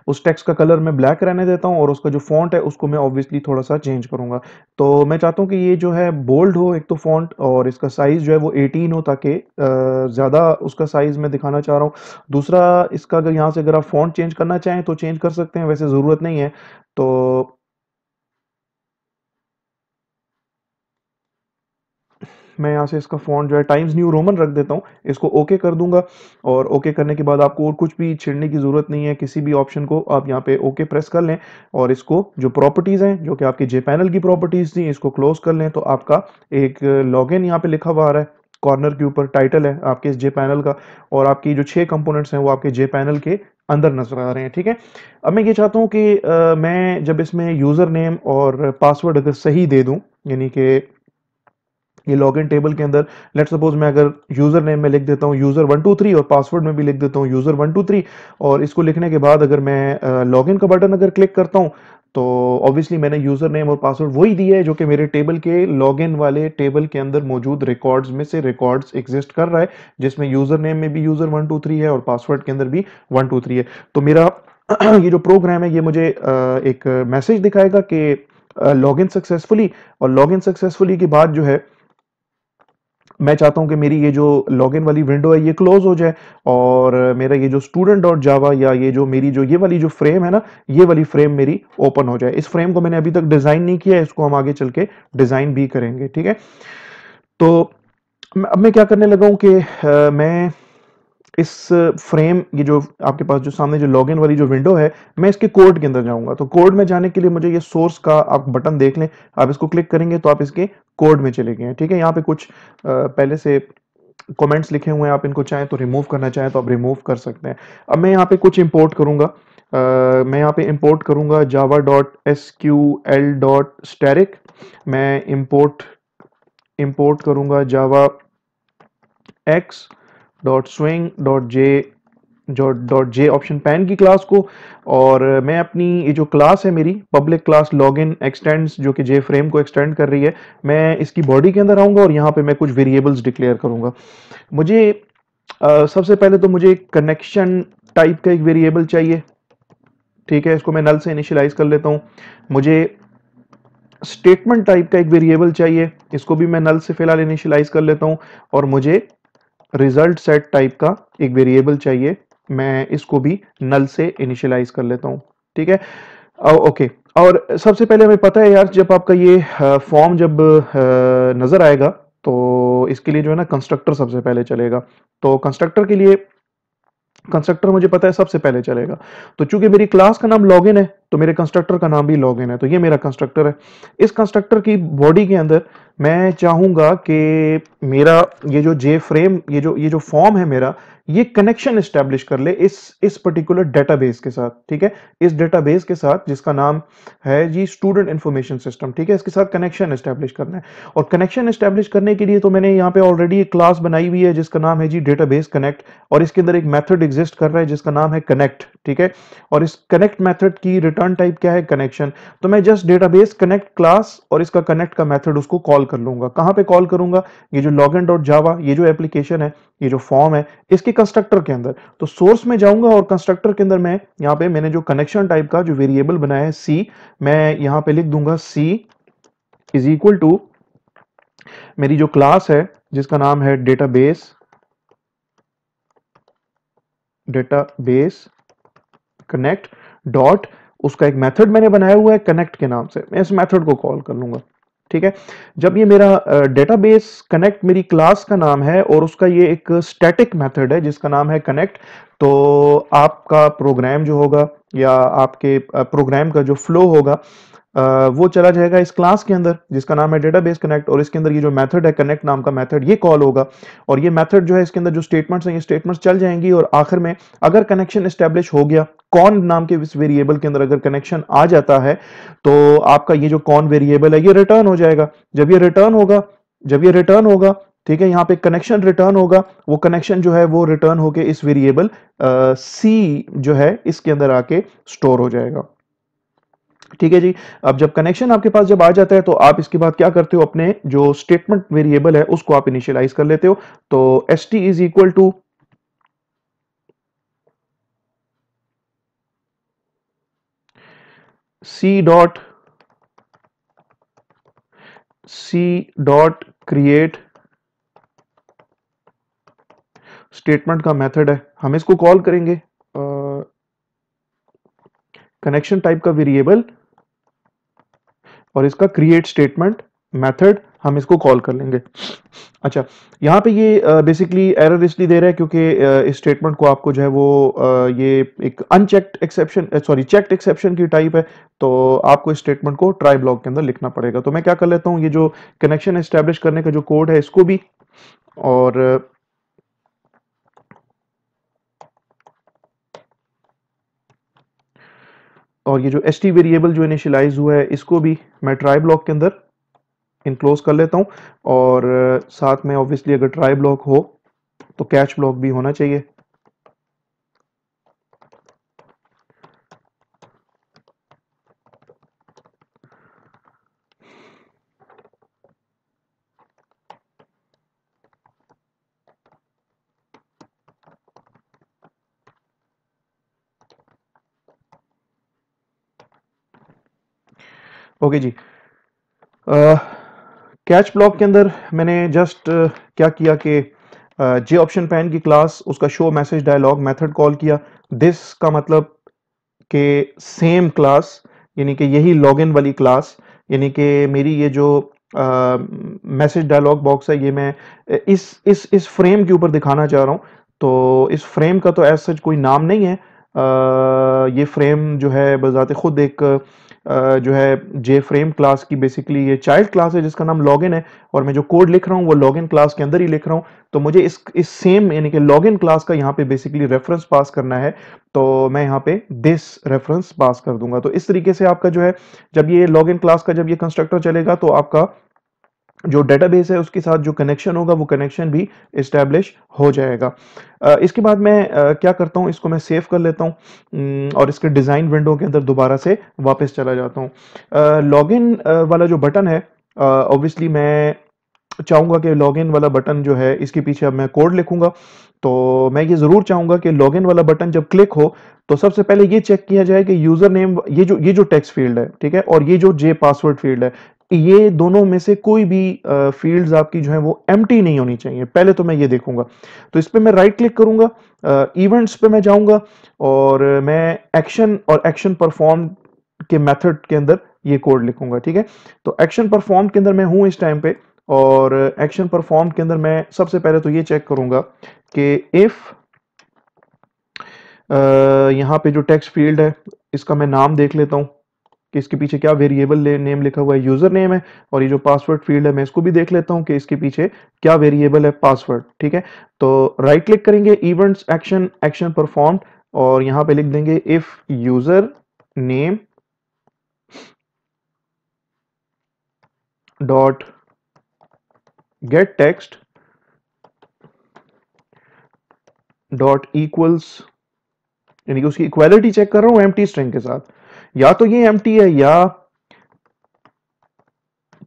उस टेक्स्ट का कलर मैं ब्लैक रहने देता हूँ और उसका जो फॉन्ट है उसको मैं ऑब्वियसली थोड़ा सा चेंज करूंगा तो मैं चाहता हूँ कि ये जो है बोल्ड हो एक तो फॉन्ट और इसका साइज़ जो है वो 18 हो ताकि ज़्यादा उसका साइज़ मैं दिखाना चाह रहा हूँ दूसरा इसका अगर यहाँ से अगर आप फॉन्ट चेंज करना चाहें तो चेंज कर सकते हैं वैसे ज़रूरत नहीं है तो मैं यहाँ से इसका फ़ॉन्ट जो है टाइम्स न्यू रोमन रख देता हूँ इसको ओके कर दूंगा और ओके करने के बाद आपको और कुछ भी छिड़ने की ज़रूरत नहीं है किसी भी ऑप्शन को आप यहाँ पे ओके प्रेस कर लें और इसको जो प्रॉपर्टीज़ हैं जो कि आपके जे पैनल की प्रॉपर्टीज़ थी इसको क्लोज़ कर लें तो आपका एक लॉग इन यहाँ पर लिखा हुआ आ रहा है कॉर्नर के ऊपर टाइटल है आपके इस जे पैनल का और आपकी जो छः कंपोनेंट्स हैं वो आपके जे पैनल के अंदर नजर आ रहे हैं ठीक है अब मैं ये चाहता हूँ कि आ, मैं जब इसमें यूज़र नेम और पासवर्ड अगर सही दे दूँ यानी कि ये लॉग इन टेबल के अंदर लेट सपोज मैं अगर यूज़र नेम में लिख देता हूँ यूज़र वन टू थ्री और पासवर्ड में भी लिख देता हूँ यूज़र वन टू थ्री और इसको लिखने के बाद अगर मैं लॉग इन का बटन अगर क्लिक करता हूँ तो ऑब्वियसली मैंने यूज़र नेम और पासवर्ड वही दिया है जो कि मेरे टेबल के लॉग इन वाले टेबल के अंदर मौजूद रिकॉर्ड्स में से रिकॉर्ड्स एग्जिस्ट कर रहा है जिसमें यूज़र नेम में भी यूज़र वन टू थ्री है और पासवर्ड के अंदर भी वन टू थ्री है तो मेरा [CLEARS THROAT] ये जो प्रोग्राम है ये मुझे एक मैसेज दिखाएगा कि लॉग इन सक्सेसफुली और लॉग इन सक्सेसफुली के बाद जो है मैं चाहता हूं कि मेरी ये जो लॉगिन वाली विंडो है ये क्लोज हो जाए और मेरा ये जो स्टूडेंट डॉट जावा या ये जो मेरी जो ये वाली जो फ्रेम है ना ये वाली फ्रेम मेरी ओपन हो जाए इस फ्रेम को मैंने अभी तक डिज़ाइन नहीं किया है इसको हम आगे चल के डिज़ाइन भी करेंगे ठीक है तो अब मैं क्या करने लगा हूं कि मैं इस फ्रेम ये जो आपके पास जो सामने जो लॉगिन वाली जो विंडो है मैं इसके कोड के अंदर जाऊंगा तो कोड में जाने के लिए मुझे ये सोर्स का आप बटन देख लें आप इसको क्लिक करेंगे तो आप इसके कोड में चले गए ठीक है यहाँ पे कुछ पहले से कमेंट्स लिखे हुए हैं आप इनको चाहें तो रिमूव करना चाहें तो आप रिमूव कर सकते हैं अब मैं यहाँ पे कुछ इम्पोर्ट करूँगा मैं यहाँ पे इम्पोर्ट करूँगा Java dot S Q L dot asterisk मैं इम्पोर्ट इम्पोर्ट करूँगा Java X dot swing dot J जो डॉट जे ऑप्शन पैन की क्लास को और मैं अपनी ये जो क्लास है मेरी public class log in extends जो कि जे फ्रेम को एक्सटेंड कर रही है मैं इसकी बॉडी के अंदर आऊँगा और यहाँ पे मैं कुछ वेरिएबल्स डिक्लेयर करूँगा मुझे आ, सबसे पहले तो मुझे कनेक्शन टाइप का एक वेरिएबल चाहिए ठीक है इसको मैं नल से इनिशलाइज कर लेता हूँ मुझे स्टेटमेंट टाइप का एक वेरिएबल चाहिए इसको भी मैं नल से फिलहाल इनिशलाइज कर लेता हूँ और मुझे रिजल्ट सेट टाइप का एक वेरिएबल चाहिए मैं इसको भी नल से इनिशियलाइज कर लेता हूं ठीक है ओके और सबसे पहले हमें पता है यार जब आपका ये फॉर्म जब नज़र आएगा तो इसके लिए जो है ना कंस्ट्रक्टर सबसे पहले चलेगा तो कंस्ट्रक्टर के लिए कंस्ट्रक्टर मुझे पता है सबसे पहले चलेगा तो चूंकि मेरी क्लास का नाम लॉगिन है तो मेरे कंस्ट्रक्टर का नाम भी लॉगिन है तो ये मेरा कंस्ट्रक्टर है इस कंस्ट्रक्टर की बॉडी के अंदर मैं चाहूँगा कि मेरा ये जो जे फ्रेम ये जो ये जो फॉर्म है मेरा ये कनेक्शन इस्टेब्लिश कर ले इस इस पर्टिकुलर डेटाबेस के साथ ठीक है इस डेटाबेस के साथ जिसका नाम है जी स्टूडेंट इन्फॉर्मेशन सिस्टम ठीक है इसके साथ कनेक्शन इस्टेब्लिश करना है और कनेक्शन इस्टेब्लिश करने के लिए तो मैंने यहाँ पे ऑलरेडी एक क्लास बनाई हुई है जिसका नाम है जी डेटाबेस कनेक्ट और इसके अंदर एक मैथड एग्जिस्ट कर रहा है जिसका नाम है कनेक्ट ठीक है और इस कनेक्ट मैथड की रिटर्न टाइप क्या है कनेक्शन तो मैं जस्ट डेटाबेस कनेक्ट क्लास और इसका कनेक्ट का मैथड उसको कॉल कर लूंगा कहाँ पे कॉल करूंगा ये जो लॉग इन डॉट जावा ये जो एप्लीकेशन है ये जो फॉर्म है इसके कंस्ट्रक्टर के अंदर तो सोर्स में जाऊंगा और कंस्ट्रक्टर के अंदर मैं यहाँ पे मैंने जो कनेक्शन टाइप का जो वेरिएबल बनाया है सी मैं यहाँ पे लिख दूंगा सी इज इक्वल टू मेरी जो क्लास है जिसका नाम है डेटा बेस कनेक्ट डॉट उसका एक मेथड मैंने बनाया हुआ है कनेक्ट के नाम से मैं इस मेथड को कॉल कर लूंगा ठीक है जब ये मेरा डेटाबेस बेस कनेक्ट मेरी क्लास का नाम है और उसका ये एक स्टैटिक मेथड है जिसका नाम है कनेक्ट तो आपका प्रोग्राम जो होगा या आपके प्रोग्राम का जो फ्लो होगा वो चला जाएगा इस क्लास के अंदर जिसका नाम है डेटाबेस कनेक्ट और इसके अंदर ये जो मेथड है कनेक्ट नाम का मेथड ये कॉल होगा और ये मेथड जो है इसके अंदर जो स्टेटमेंट्स हैं ये स्टेटमेंट्स चल जाएंगी और आखिर में अगर कनेक्शन स्टेब्लिश हो गया कॉन नाम के इस वेरिएबल के अंदर अगर कनेक्शन आ जाता है तो आपका ये जो कॉन वेरिएबल है ये रिटर्न हो जाएगा जब ये रिटर्न होगा जब ये रिटर्न होगा ठीक है यहाँ पे कनेक्शन रिटर्न होगा वो कनेक्शन जो है वो रिटर्न होके इस वेरिएबल सी जो है इसके अंदर आके स्टोर हो जाएगा ठीक है जी अब जब कनेक्शन आपके पास जब आ जाता है तो आप इसके बाद क्या करते हो अपने जो स्टेटमेंट वेरिएबल है उसको आप इनिशियलाइज कर लेते हो तो S T is equal to C dot C dot create statement का मेथड है हम इसको कॉल करेंगे कनेक्शन टाइप का वेरिएबल और इसका क्रिएट स्टेटमेंट मेथड हम इसको कॉल कर लेंगे अच्छा यहाँ पे ये बेसिकली एरर इसलिए दे रहा है क्योंकि इस स्टेटमेंट को आपको जो है वो uh, ये एक unchecked exception sorry checked exception की टाइप है तो आपको इस स्टेटमेंट को ट्राई ब्लॉक के अंदर लिखना पड़ेगा तो मैं क्या कर लेता हूँ ये जो कनेक्शन एस्टेब्लिश करने का जो कोड है इसको भी और और ये जो एस टी वेरिएबल जो इनिशियलाइज हुआ है इसको भी मैं ट्राई ब्लॉक के अंदर इनक्लोज कर लेता हूँ और साथ में ऑब्वियसली अगर ट्राई ब्लॉक हो तो कैच ब्लॉक भी होना चाहिए ओके जी कैच ब्लॉक के अंदर मैंने जस्ट uh, क्या किया कि जे ऑप्शन पैन की क्लास उसका show message dialog method call किया दिस का मतलब के सेम क्लास यानी कि यही लॉगिन वाली क्लास यानी कि मेरी ये जो मैसेज डायलॉग बॉक्स है ये मैं इस इस इस फ्रेम के ऊपर दिखाना चाह रहा हूँ तो इस फ्रेम का तो एज सच कोई नाम नहीं है आ, ये फ्रेम जो है बजाते खुद एक जो है जे फ्रेम क्लास की बेसिकली ये चाइल्ड क्लास है जिसका नाम लॉगिन है और मैं जो कोड लिख रहा हूँ वो लॉगिन क्लास के अंदर ही लिख रहा हूँ तो मुझे इस इस सेम यानी कि लॉगिन क्लास का यहाँ पे बेसिकली रेफरेंस पास करना है तो मैं यहाँ पे दिस रेफरेंस पास कर दूंगा तो इस तरीके से आपका जो है जब ये लॉग क्लास का जब ये कंस्ट्रक्टर चलेगा तो आपका जो डेटाबेस है उसके साथ जो कनेक्शन होगा वो कनेक्शन भी इस्टेब्लिश हो जाएगा इसके बाद मैं क्या करता हूँ इसको मैं सेव कर लेता हूँ और इसके डिज़ाइन विंडो के अंदर दोबारा से वापस चला जाता हूँ लॉगिन वाला जो बटन है ऑब्वियसली मैं चाहूँगा कि लॉगिन वाला बटन जो है इसके पीछे अब मैं कोड लिखूँगा तो मैं ये ज़रूर चाहूँगा कि लॉगिन वाला बटन जब क्लिक हो तो सबसे पहले ये चेक किया जाए कि यूज़र नेम ये जो ये जो टेक्स्ट फील्ड है ठीक है और ये जो जे पासवर्ड फील्ड है ये दोनों में से कोई भी फील्ड्स आपकी जो है वो एम नहीं होनी चाहिए पहले तो मैं ये देखूंगा तो इस पर मैं राइट क्लिक करूंगा इवेंट्स पे मैं जाऊंगा और मैं एक्शन और एक्शन परफॉर्म के मेथड के अंदर ये कोड लिखूंगा ठीक है तो एक्शन परफॉर्म के अंदर मैं हूं इस टाइम पे और एक्शन परफॉर्म के अंदर मैं सबसे पहले तो ये चेक करूंगा कि इफ यहाँ पे जो टेक्स्ट फील्ड है इसका मैं नाम देख लेता हूँ कि इसके पीछे क्या वेरिएबल नेम लिखा हुआ है यूजर नेम है और ये जो पासवर्ड फील्ड है मैं इसको भी देख लेता हूँ कि इसके पीछे क्या वेरिएबल है पासवर्ड ठीक है तो राइट क्लिक करेंगे इवेंट्स एक्शन एक्शन परफॉर्म और यहाँ पे लिख देंगे if user name dot get text dot equals यानी कि उसकी इक्वालिटी चेक कर रहा हूं एम्प्टी स्ट्रिंग के साथ या तो ये एम है या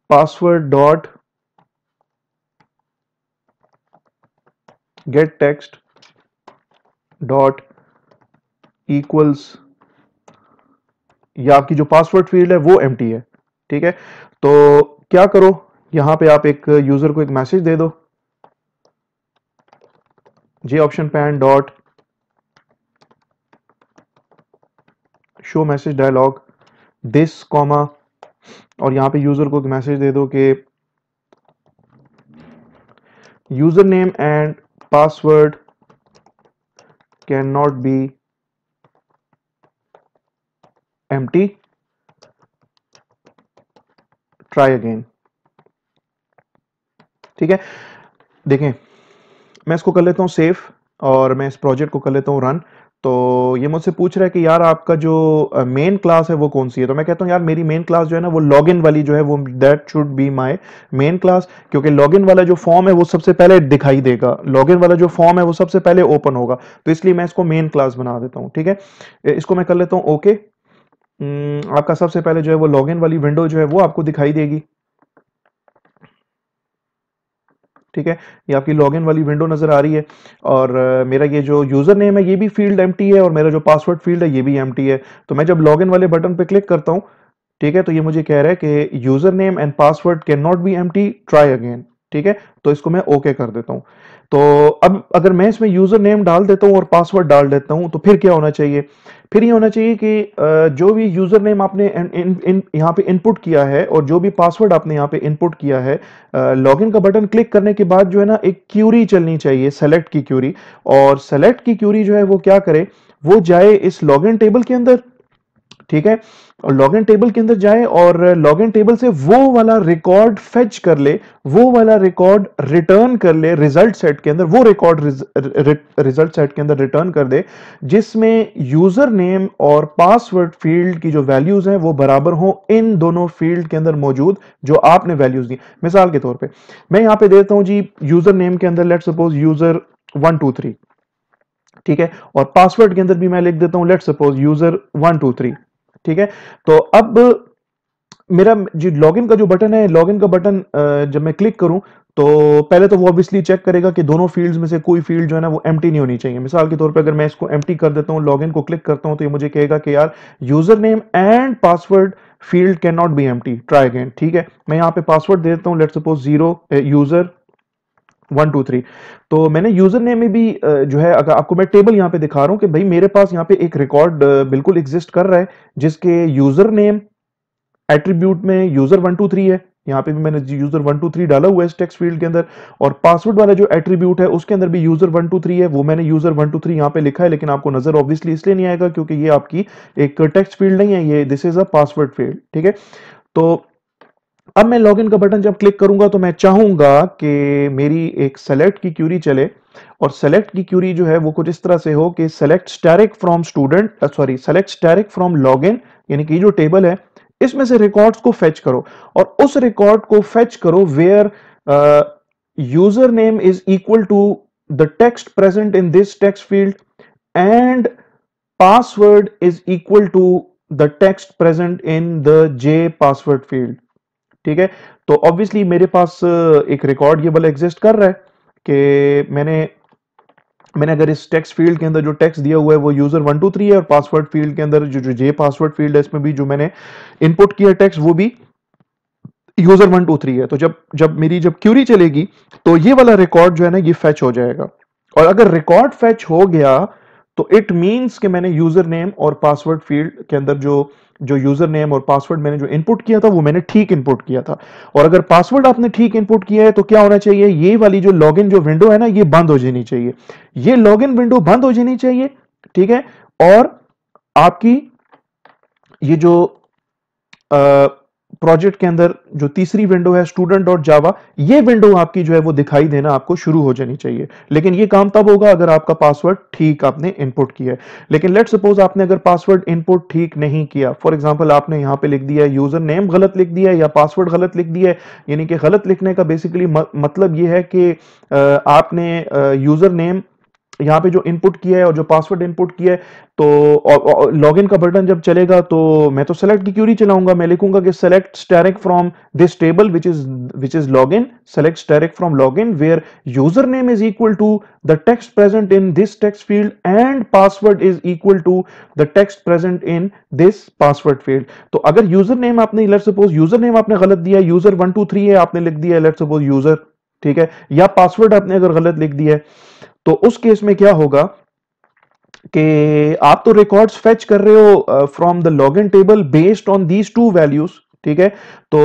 password dot get text dot equals या आपकी जो पासवर्ड फील्ड है वो एम है ठीक है तो क्या करो यहां पे आप एक यूजर को एक मैसेज दे दो J option pane dot show message dialog this comma और यहाँ पे यूज़र को मैसेज दे दो कि user name and password can not be टी ट्राई अगेन ठीक है देखें मैं इसको कर लेता हूँ सेफ और मैं इस प्रोजेक्ट को कर लेता हूँ रन तो ये मुझसे पूछ रहा है कि यार आपका जो मेन क्लास है वो कौन सी है तो मैं कहता हूँ यार मेरी मेन क्लास जो है ना वो लॉगिन वाली जो है वो that should be my main class क्योंकि लॉगिन वाला जो फॉर्म है वो सबसे पहले दिखाई देगा लॉगिन वाला जो फॉर्म है वो सबसे पहले ओपन होगा तो इसलिए मैं इसको मेन क्लास बना देता हूँ ठीक है इसको मैं कर लेता हूँ ओके हम्म, आपका सबसे पहले जो है वो इन वाली विंडो जो है वो आपको दिखाई देगी ठीक है ये आपकी लॉगिन वाली विंडो नज़र आ रही है और मेरा ये जो यूज़र नेम है ये भी फील्ड एम है और मेरा जो पासवर्ड फील्ड है ये भी एम है तो मैं जब लॉगिन वाले बटन पर क्लिक करता हूँ ठीक है तो ये मुझे कह रहा है कि user name and password can not be एम ट्राई अगेन ठीक है तो इसको मैं ओके कर देता हूँ तो अब अगर मैं इसमें यूज़र नेम डाल देता हूँ और पासवर्ड डाल देता हूँ तो फिर क्या होना चाहिए फिर ये होना चाहिए कि जो भी यूज़र नेम आपने यहाँ पे इनपुट किया है और जो भी पासवर्ड आपने यहाँ पे इनपुट किया है लॉगिन का बटन क्लिक करने के बाद जो है ना एक क्यूरी चलनी चाहिए सेलेक्ट की क्यूरी और सेलेक्ट की क्यूरी जो है वो क्या करे वो जाए इस लॉगिन टेबल के अंदर ठीक है और लॉग इन टेबल के अंदर जाए और लॉग इन टेबल से वो वाला रिकॉर्ड फेच कर ले वो वाला रिकॉर्ड रिटर्न कर ले रिजल्ट सेट के अंदर वो रिकॉर्ड रिजल्ट सेट के अंदर रिटर्न कर दे जिसमें यूजर नेम और पासवर्ड फील्ड की जो वैल्यूज हैं वो बराबर हो इन दोनों फील्ड के अंदर मौजूद जो आपने वैल्यूज दी मिसाल के तौर पर मैं यहाँ पे देता हूँ जी यूजर नेम के अंदर let suppose user one two three ठीक है और पासवर्ड के अंदर भी मैं लिख देता हूं let suppose user one two three ठीक है तो अब मेरा जो लॉगिन का जो बटन है लॉगिन का बटन जब मैं क्लिक करूं तो पहले तो वो ऑब्वियसली चेक करेगा कि दोनों फील्ड्स में से कोई फील्ड जो है ना वो एम नहीं होनी चाहिए मिसाल के तौर पर अगर मैं इसको एम कर देता हूं लॉगिन को क्लिक करता हूं तो ये मुझे कहेगा कि यार user name and password field can not be एम ट्राई अगेन ठीक है मैं यहाँ पे पासवर्ड दे देता हूँ let suppose zero user one two three तो मैंने यूजर नेम में भी जो है अगर आपको मैं टेबल यहाँ पे दिखा रहा हूँ कि भाई मेरे पास यहाँ पे एक रिकॉर्ड बिल्कुल एग्जिस्ट कर रहा है जिसके यूजर नेम एट्रीब्यूट में यूजर वन टू थ्री है यहाँ पे भी मैंने यूजर वन टू थ्री डाला हुआ है टेक्स फील्ड के अंदर और पासवर्ड वाला जो एट्रीब्यूट है उसके अंदर भी यूजर वन टू थ्री है वो मैंने यूजर वन टू थ्री यहाँ पे लिखा है लेकिन आपको नजर ऑब्वियसली इसलिए नहीं आएगा क्योंकि ये आपकी एक टेक्स्ट फील्ड नहीं है ये this is a password field ठीक है तो अब मैं लॉगिन का बटन जब क्लिक करूंगा तो मैं चाहूंगा कि मेरी एक सेलेक्ट की क्यूरी चले और सेलेक्ट की क्यूरी जो है वो कुछ इस तरह से हो कि select direct from student sorry select direct from log in यानी कि जो टेबल है इसमें से रिकॉर्ड्स को फेच करो और उस रिकॉर्ड को फेच करो where user name is equal to the text present in this text field and password is equal to the text present in the J password field ठीक है तो ऑब्वियसली मेरे पास एक रिकॉर्ड ये एग्जिस्ट कर रहा है कि मैंने मैंने अगर इस टेक्स्ट फील्ड के अंदर जो टेक्स्ट दिया हुआ है वो यूजर वन टू थ्री है और पासवर्ड फील्ड के अंदर जो जो जे पासवर्ड फील्ड है इसमें भी जो मैंने इनपुट किया टेक्स्ट वो भी यूजर वन टू थ्री है तो जब जब मेरी जब क्यूरी चलेगी तो ये वाला रिकॉर्ड जो है ना ये फैच हो जाएगा और अगर रिकॉर्ड फैच हो गया तो इट मीन्स कि मैंने यूजर नेम और पासवर्ड फील्ड के अंदर जो जो यूजर नेम और पासवर्ड मैंने जो इनपुट किया था वो मैंने ठीक इनपुट किया था और अगर पासवर्ड आपने ठीक इनपुट किया है तो क्या होना चाहिए ये वाली जो लॉगिन जो विंडो है ना ये बंद हो जानी चाहिए ये लॉगिन विंडो बंद हो जानी चाहिए ठीक है और आपकी ये जो आ, प्रोजेक्ट के अंदर जो तीसरी विंडो है स्टूडेंट डॉट जावा ये विंडो आपकी जो है वो दिखाई देना आपको शुरू हो जानी चाहिए लेकिन ये काम तब होगा अगर आपका पासवर्ड ठीक आपने इनपुट किया है लेकिन लेट सपोज आपने अगर पासवर्ड इनपुट ठीक नहीं किया फॉर एग्जाम्पल आपने यहाँ पे लिख दिया यूजर नेम गलत लिख दिया या पासवर्ड गलत लिख दिया है यानी कि गलत लिखने का बेसिकली मतलब ये है कि आपने यूजर नेम यहाँ पे जो इनपुट किया है और जो पासवर्ड इनपुट किया है तो लॉग इन का बटन जब चलेगा तो मैं तो सेलेक्ट की क्यूरी चलाऊंगा मैं लिखूंगा कि select direct from this table which is which is log in select direct from log in where user name is equal to the text present in this text field and password is equal to the text present in this password field तो अगर user name आपने let suppose user name आपने गलत दिया user one two three है आपने लिख दिया लेट सपोज यूजर ठीक है या पासवर्ड आपने अगर गलत लिख दिया है तो उस केस में क्या होगा कि आप तो रिकॉर्ड्स फेच कर रहे हो from the log in table based on these two values ठीक है तो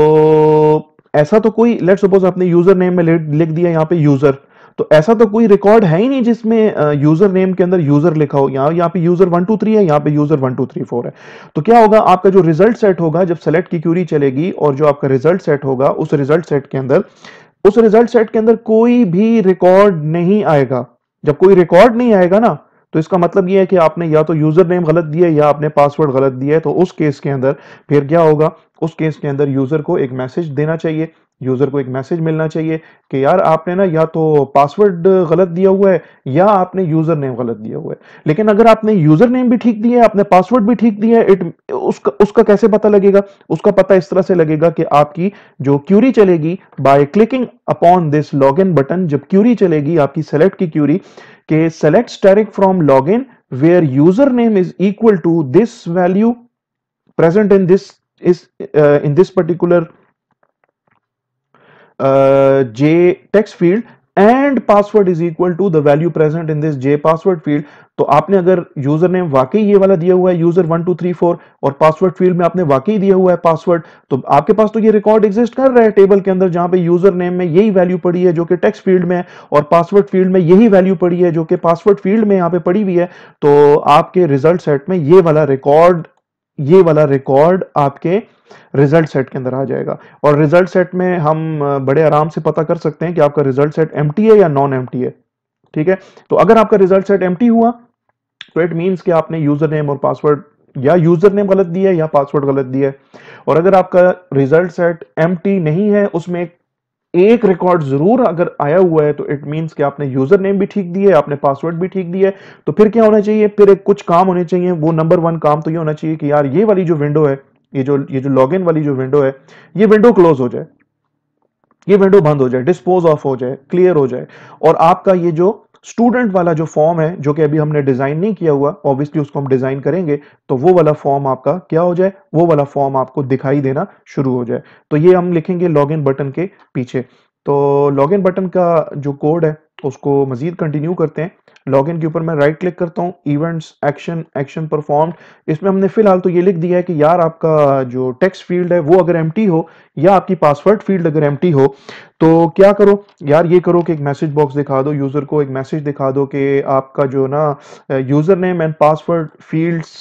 ऐसा तो कोई लेट सपोज आपने यूजर नेम में लिख दिया यहां पे यूजर तो ऐसा तो कोई रिकॉर्ड है ही नहीं जिसमें यूजर नेम के अंदर यूजर लिखा हो यहाँ यहाँ पे यूजर वन टू थ्री है यहाँ पे user one two three four है तो क्या होगा आपका जो रिजल्ट सेट होगा जब सेलेक्ट की क्यूरी चलेगी और जो आपका रिजल्ट सेट होगा उस रिजल्ट सेट के अंदर उस रिजल्ट सेट के अंदर कोई भी रिकॉर्ड नहीं आएगा जब कोई रिकॉर्ड नहीं आएगा ना तो इसका मतलब यह है कि आपने या तो यूजर नेम गलत दिया या आपने पासवर्ड गलत दिया है तो उस केस के अंदर फिर क्या होगा उस केस के अंदर यूजर को एक मैसेज देना चाहिए यूज़र को एक मैसेज मिलना चाहिए कि यार आपने ना या तो पासवर्ड गलत दिया हुआ है या आपने यूज़र नेम गलत दिया हुआ है लेकिन अगर आपने यूज़र नेम भी ठीक दिया है आपने पासवर्ड भी ठीक दिया है इट उसका उसका कैसे पता लगेगा उसका पता इस तरह से लगेगा कि आपकी जो क्यूरी चलेगी by clicking upon this log in button जब क्यूरी चलेगी आपकी सेलेक्ट की क्यूरी के select direct from log in where user name is equal to this value present in this is in this particular Uh, j text field and password is equal to the value present in this j password field तो आपने अगर user name वाकई ये वाला दिया हुआ है user one two three four और पासवर्ड फील्ड में आपने वाकई दिया हुआ है पासवर्ड तो आपके पास तो ये रिकॉर्ड एग्जिस्ट कर रहा है टेबल के अंदर जहां पे यूजर नेम में यही वैल्यू पड़ी है जो कि टेक्स्ट फील्ड में है और पासवर्ड फील्ड में यही वैल्यू पड़ी है जो कि पासवर्ड फील्ड में यहाँ पे पड़ी हुई है तो आपके रिजल्ट सेट में ये वाला रिकॉर्ड ये वाला रिकॉर्ड आपके रिजल्ट सेट के अंदर आ जाएगा और रिजल्ट सेट में हम बड़े आराम से पता कर सकते हैं कि आपका रिजल्ट सेट एम है या नॉन एम है ठीक है तो अगर आपका रिजल्ट सेट एम हुआ तो इट मीन्स कि आपने यूजर नेम और पासवर्ड या यूजर नेम गलत दिया है या पासवर्ड गलत दिया है और अगर आपका रिजल्ट सेट एम नहीं है उसमें एक रिकॉर्ड जरूर अगर आया हुआ है तो इट मींस कि आपने यूजर नेम भी ठीक दिया है आपने पासवर्ड भी ठीक दिया है तो फिर क्या होना चाहिए फिर एक कुछ काम होने चाहिए वो नंबर वन काम तो ये होना चाहिए कि यार ये वाली जो विंडो है ये जो ये जो लॉगिन वाली जो विंडो है ये विंडो क्लोज हो जाए ये विंडो बंद हो जाए डिस्पोज ऑफ हो जाए क्लियर हो जाए और आपका ये जो स्टूडेंट वाला जो फॉर्म है जो कि अभी हमने डिजाइन नहीं किया हुआ ऑब्वियसली उसको हम डिजाइन करेंगे तो वो वाला फॉर्म आपका क्या हो जाए वो वाला फॉर्म आपको दिखाई देना शुरू हो जाए तो ये हम लिखेंगे लॉग इन बटन के पीछे तो लॉगिन बटन का जो कोड है उसको मजीद कंटिन्यू करते हैं लॉगिन के ऊपर मैं राइट क्लिक करता हूँ इवेंट्स एक्शन एक्शन परफॉर्म इसमें हमने फिलहाल तो ये लिख दिया है कि यार आपका जो टेक्स्ट फील्ड है वो अगर एम हो या आपकी पासवर्ड फील्ड अगर एम हो तो क्या करो यार ये करो कि एक मैसेज बॉक्स दिखा दो यूज़र को एक मैसेज दिखा दो कि आपका जो ना user name and password fields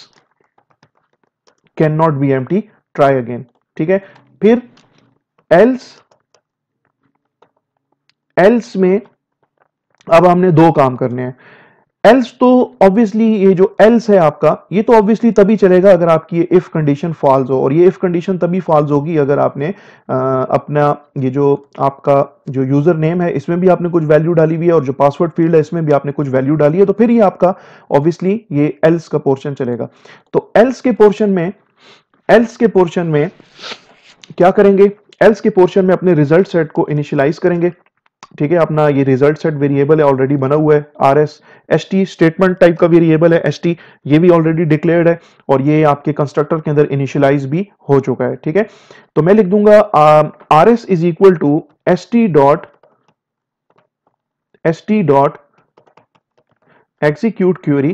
can not be एम ट्राई अगेन ठीक है फिर एल्स एल्स में अब हमने दो काम करने हैं एल्स तो ऑब्वियसली ये जो एल्स है आपका ये तो ऑब्वियसली तभी चलेगा अगर आपकी ये इफ कंडीशन फॉल्स हो और ये इफ कंडीशन तभी फॉल्स होगी अगर आपने आ, अपना ये जो आपका जो यूजर नेम है इसमें भी आपने कुछ वैल्यू डाली हुई है और जो पासवर्ड फील्ड है इसमें भी आपने कुछ वैल्यू डाली है तो फिर ही आपका ऑब्वियसली ये एल्स का पोर्शन चलेगा तो एल्स के पोर्शन में एल्स के पोर्शन में क्या करेंगे एल्स के पोर्शन में अपने रिजल्ट सेट को इनिशियलाइज करेंगे ठीक है अपना ये रिजल्ट सेट वेरिएबल है ऑलरेडी बना हुआ है R S S T statement type का वेरिएबल है एस टी ये भी ऑलरेडी डिक्लेयर्ड है और ये आपके कंस्ट्रक्टर के अंदर इनिशियलाइज भी हो चुका है ठीक है तो मैं लिख दूंगा R S is equal to S T dot S T dot execute query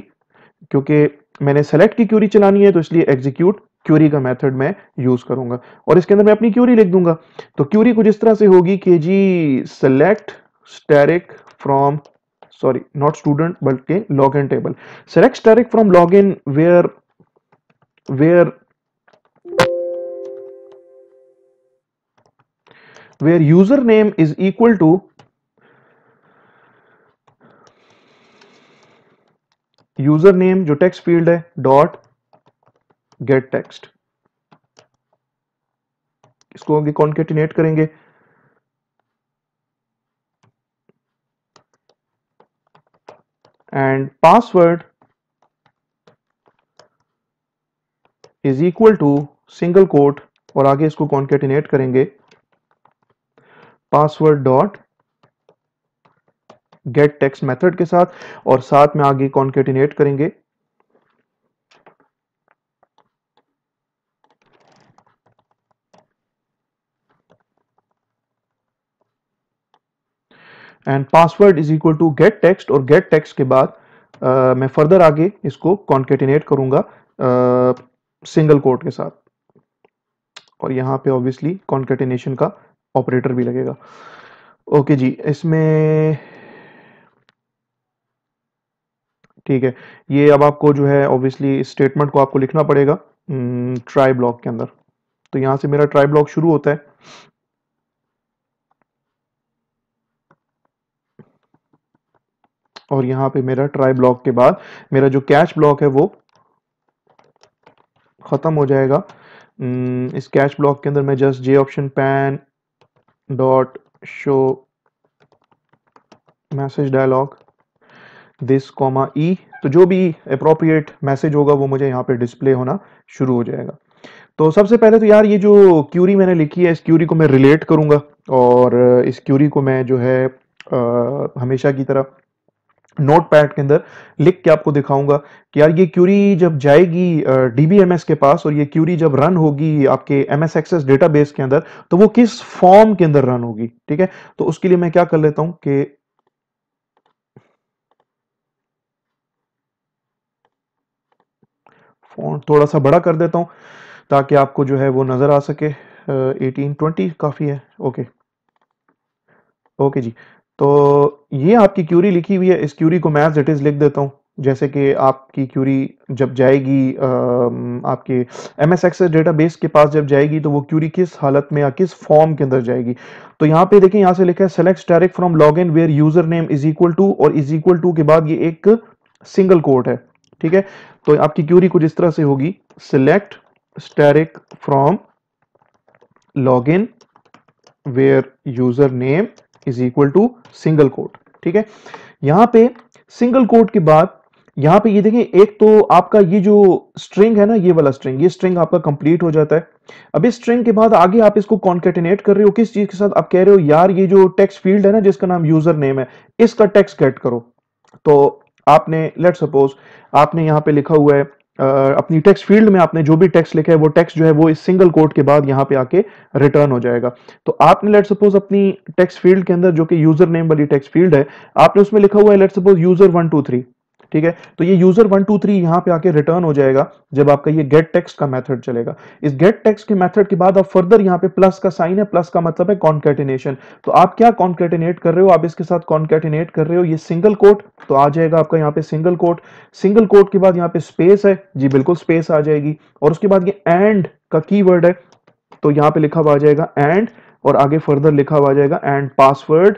क्योंकि मैंने सेलेक्ट की क्यूरी चलानी है तो इसलिए एग्जीक्यूट क्यूरी का मेथड मैं यूज करूंगा और इसके अंदर मैं अपनी क्यूरी लिख दूंगा तो क्यूरी कुछ इस तरह से होगी कि जी select asterisk from sorry not student बल्कि log in table select asterisk from log in where where where user name is equal to user name जो टेक्स्ट फील्ड है डॉट गेट टेक्स्ट इसको आगे कॉन्केटिनेट करेंगे and password is equal to single quote और आगे इसको concatenate करेंगे password dot get text method के साथ और साथ में आगे कॉन्केटिनेट करेंगे and password is equal to get text और गेट टेक्स्ट के बाद आ, मैं फर्दर आगे इसको कॉन्केटिनेट करूंगा सिंगल कोट के साथ और यहाँ पे ऑब्वियसली कॉन्केटिनेशन का ऑपरेटर भी लगेगा ओके जी इसमें ठीक है ये अब आपको जो है ऑब्वियसली स्टेटमेंट को आपको लिखना पड़ेगा ट्राई हम्म, ब्लॉक के अंदर तो यहां से मेरा ट्राई ब्लॉक शुरू होता है और यहाँ पे मेरा ट्राई ब्लॉक के बाद मेरा जो कैच ब्लॉक है वो ख़त्म हो जाएगा हम्म, इस कैच ब्लॉक के अंदर मैं just J option pane dot show message dialog this comma E तो जो भी अप्रोप्रिएट मैसेज होगा वो मुझे यहाँ पे डिस्प्ले होना शुरू हो जाएगा तो सबसे पहले तो यार ये जो क्यूरी मैंने लिखी है इस क्यूरी को मैं रिलेट करूँगा और इस क्यूरी को मैं जो है आ, हमेशा की तरह नोट पैड के अंदर लिख के आपको दिखाऊंगा कि यार ये क्यूरी जब जाएगी डीबीएमएस के पास और ये क्यूरी जब रन होगी आपके एम एस एक्सेस डेटाबेस के अंदर तो वो किस फॉर्म के अंदर रन होगी ठीक है तो उसके लिए मैं क्या कर लेता हूं कि फोन थोड़ा सा बड़ा कर देता हूं ताकि आपको जो है वो नजर आ सके एटीन ट्वेंटी काफी है ओके ओके जी तो ये आपकी क्यूरी लिखी हुई है इस क्यूरी को मैं एज इट इज़ लिख देता हूँ जैसे कि आपकी क्यूरी जब जाएगी आपके एम एस एक्सेस डेटाबेस के पास जब जाएगी तो वो क्यूरी किस हालत में या किस फॉर्म के अंदर जाएगी तो यहाँ पे देखें यहाँ से लिखा है select direct from log in where user name is equal to और इज इक्वल टू के बाद ये एक सिंगल कोड है ठीक है तो आपकी क्यूरी कुछ इस तरह से होगी select asterisk from log in where user name is equal to single quote ठीक है यहां पे सिंगल कोट के बाद यहां पे ये देखें एक तो आपका ये जो स्ट्रिंग है ना ये वाला स्ट्रिंग ये स्ट्रिंग आपका कंप्लीट हो जाता है अब इस स्ट्रिंग के बाद आगे आप इसको कॉन्केटिनेट कर रहे हो किस चीज के साथ आप कह रहे हो यार ये जो टेक्स्ट फील्ड है ना जिसका नाम यूजर नेम है इसका टेक्स्ट गेट करो तो आपने लेट सपोज आपने यहां पे लिखा हुआ है अपनी टेक्स्ट फील्ड में आपने जो भी टेक्स्ट लिखा है वो टेक्स्ट जो है वो इस सिंगल कोड के बाद यहाँ पे आके रिटर्न हो जाएगा तो आपने लेट सपोज अपनी टेक्स्ट फील्ड के अंदर जो कि यूजर नेम वाली टेक्स्ट फील्ड है आपने उसमें लिखा हुआ है let suppose user one two three ठीक है तो ये यूजर वन टू थ्री यहाँ पे आके रिटर्न हो जाएगा जब आपका ये गेट टेक्स का मेथड चलेगा इस गेट टेक्स के मेथड के बाद आप फर्दर यहाँ पे प्लस का साइन है प्लस का मतलब है कॉन्केटिनेशन तो आप क्या कॉन्केटिनेट कर रहे हो आप इसके साथ कॉन्केटिनेट कर रहे हो ये सिंगल कोट तो आ जाएगा आपका यहाँ पे सिंगल कोट सिंगल कोट के बाद यहाँ पे स्पेस है जी बिल्कुल स्पेस आ जाएगी और उसके बाद ये एंड का की है तो यहाँ पे लिखा हुआ आ जाएगा एंड और आगे फर्दर लिखा हुआ आ जाएगा and password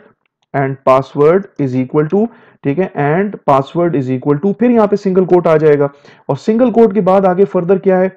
and password is equal to ठीक है and password is equal to फिर यहां पे सिंगल कोट आ जाएगा और सिंगल कोट के बाद आगे फर्दर क्या है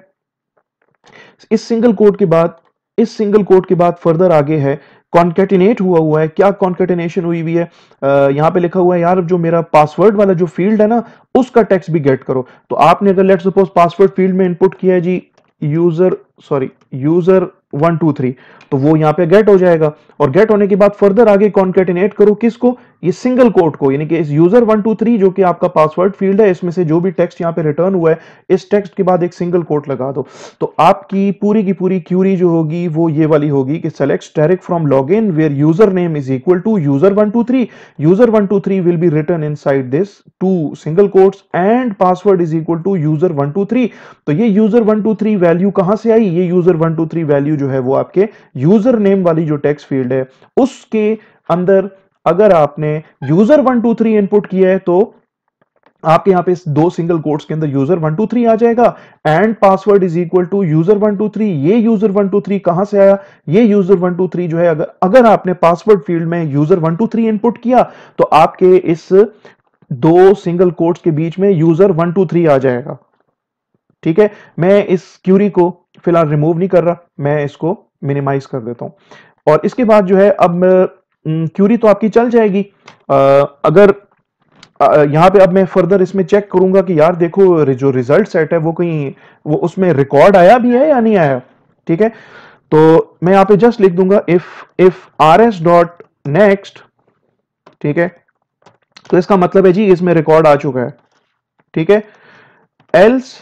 इस सिंगल कोट के बाद इस सिंगल कोट के बाद फर्दर आगे है कॉन्केटिनेट हुआ हुआ है क्या कॉन्केटिनेशन हुई हुई है आ, यहाँ पे लिखा हुआ है यार जो मेरा पासवर्ड वाला जो फील्ड है ना उसका टेक्स्ट भी गेट करो तो आपने अगर लेट सपोज पासवर्ड फील्ड में इनपुट किया है जी user sorry user one two three तो वो यहां पे गेट हो जाएगा और गेट होने के बाद फर्दर आगे कॉन्केटिनेट करो किसको ये सिंगल कोट को यानी कि इस यूजर वन टू थ्री जो कि आपका पासवर्ड फील्ड है इसमें से जो भी टेक्स्ट यहां पे रिटर्न हुआ है इस टेक्स्ट के बाद एक सिंगल कोट लगा दो तो आपकी पूरी की पूरी क्यूरी जो होगी वो ये वाली होगी कि select direct from log in where user name is equal to user one two three user one two three will be return inside this to single quote and password is equal to user one two three तो ये user one two three value कहां से आई ये user one two three value जो है वो आपके यूजर नेम वाली जो टेक्स्ट फील्ड है उसके अंदर अगर आपने user one two three input किया है तो आपके यहां पे इस दो सिंगल कोट्स के अंदर यूजर वन टू थ्री आ जाएगा and password is equal to user one two three ये यूजर वन टू थ्री कहां से आया ये यूजर वन टू थ्री जो है अगर अगर आपने पासवर्ड फील्ड में user one two three input किया तो आपके इस दो सिंगल कोट्स के बीच में यूजर वन टू थ्री आ जाएगा ठीक है मैं इस क्यूरी को फिलहाल रिमूव नहीं कर रहा मैं इसको मिनिमाइज कर देता हूं और इसके बाद जो है अब क्यूरी हम्म, तो आपकी चल जाएगी आ, अगर यहाँ पे अब मैं फर्दर इसमें चेक करूंगा कि यार देखो जो रिजल्ट सेट है वो कहीं वो उसमें रिकॉर्ड आया भी है या नहीं आया ठीक है तो मैं यहाँ पे जस्ट लिख दूंगा if if R S dot next ठीक है तो इसका मतलब है जी इसमें रिकॉर्ड आ चुका है ठीक है एल्स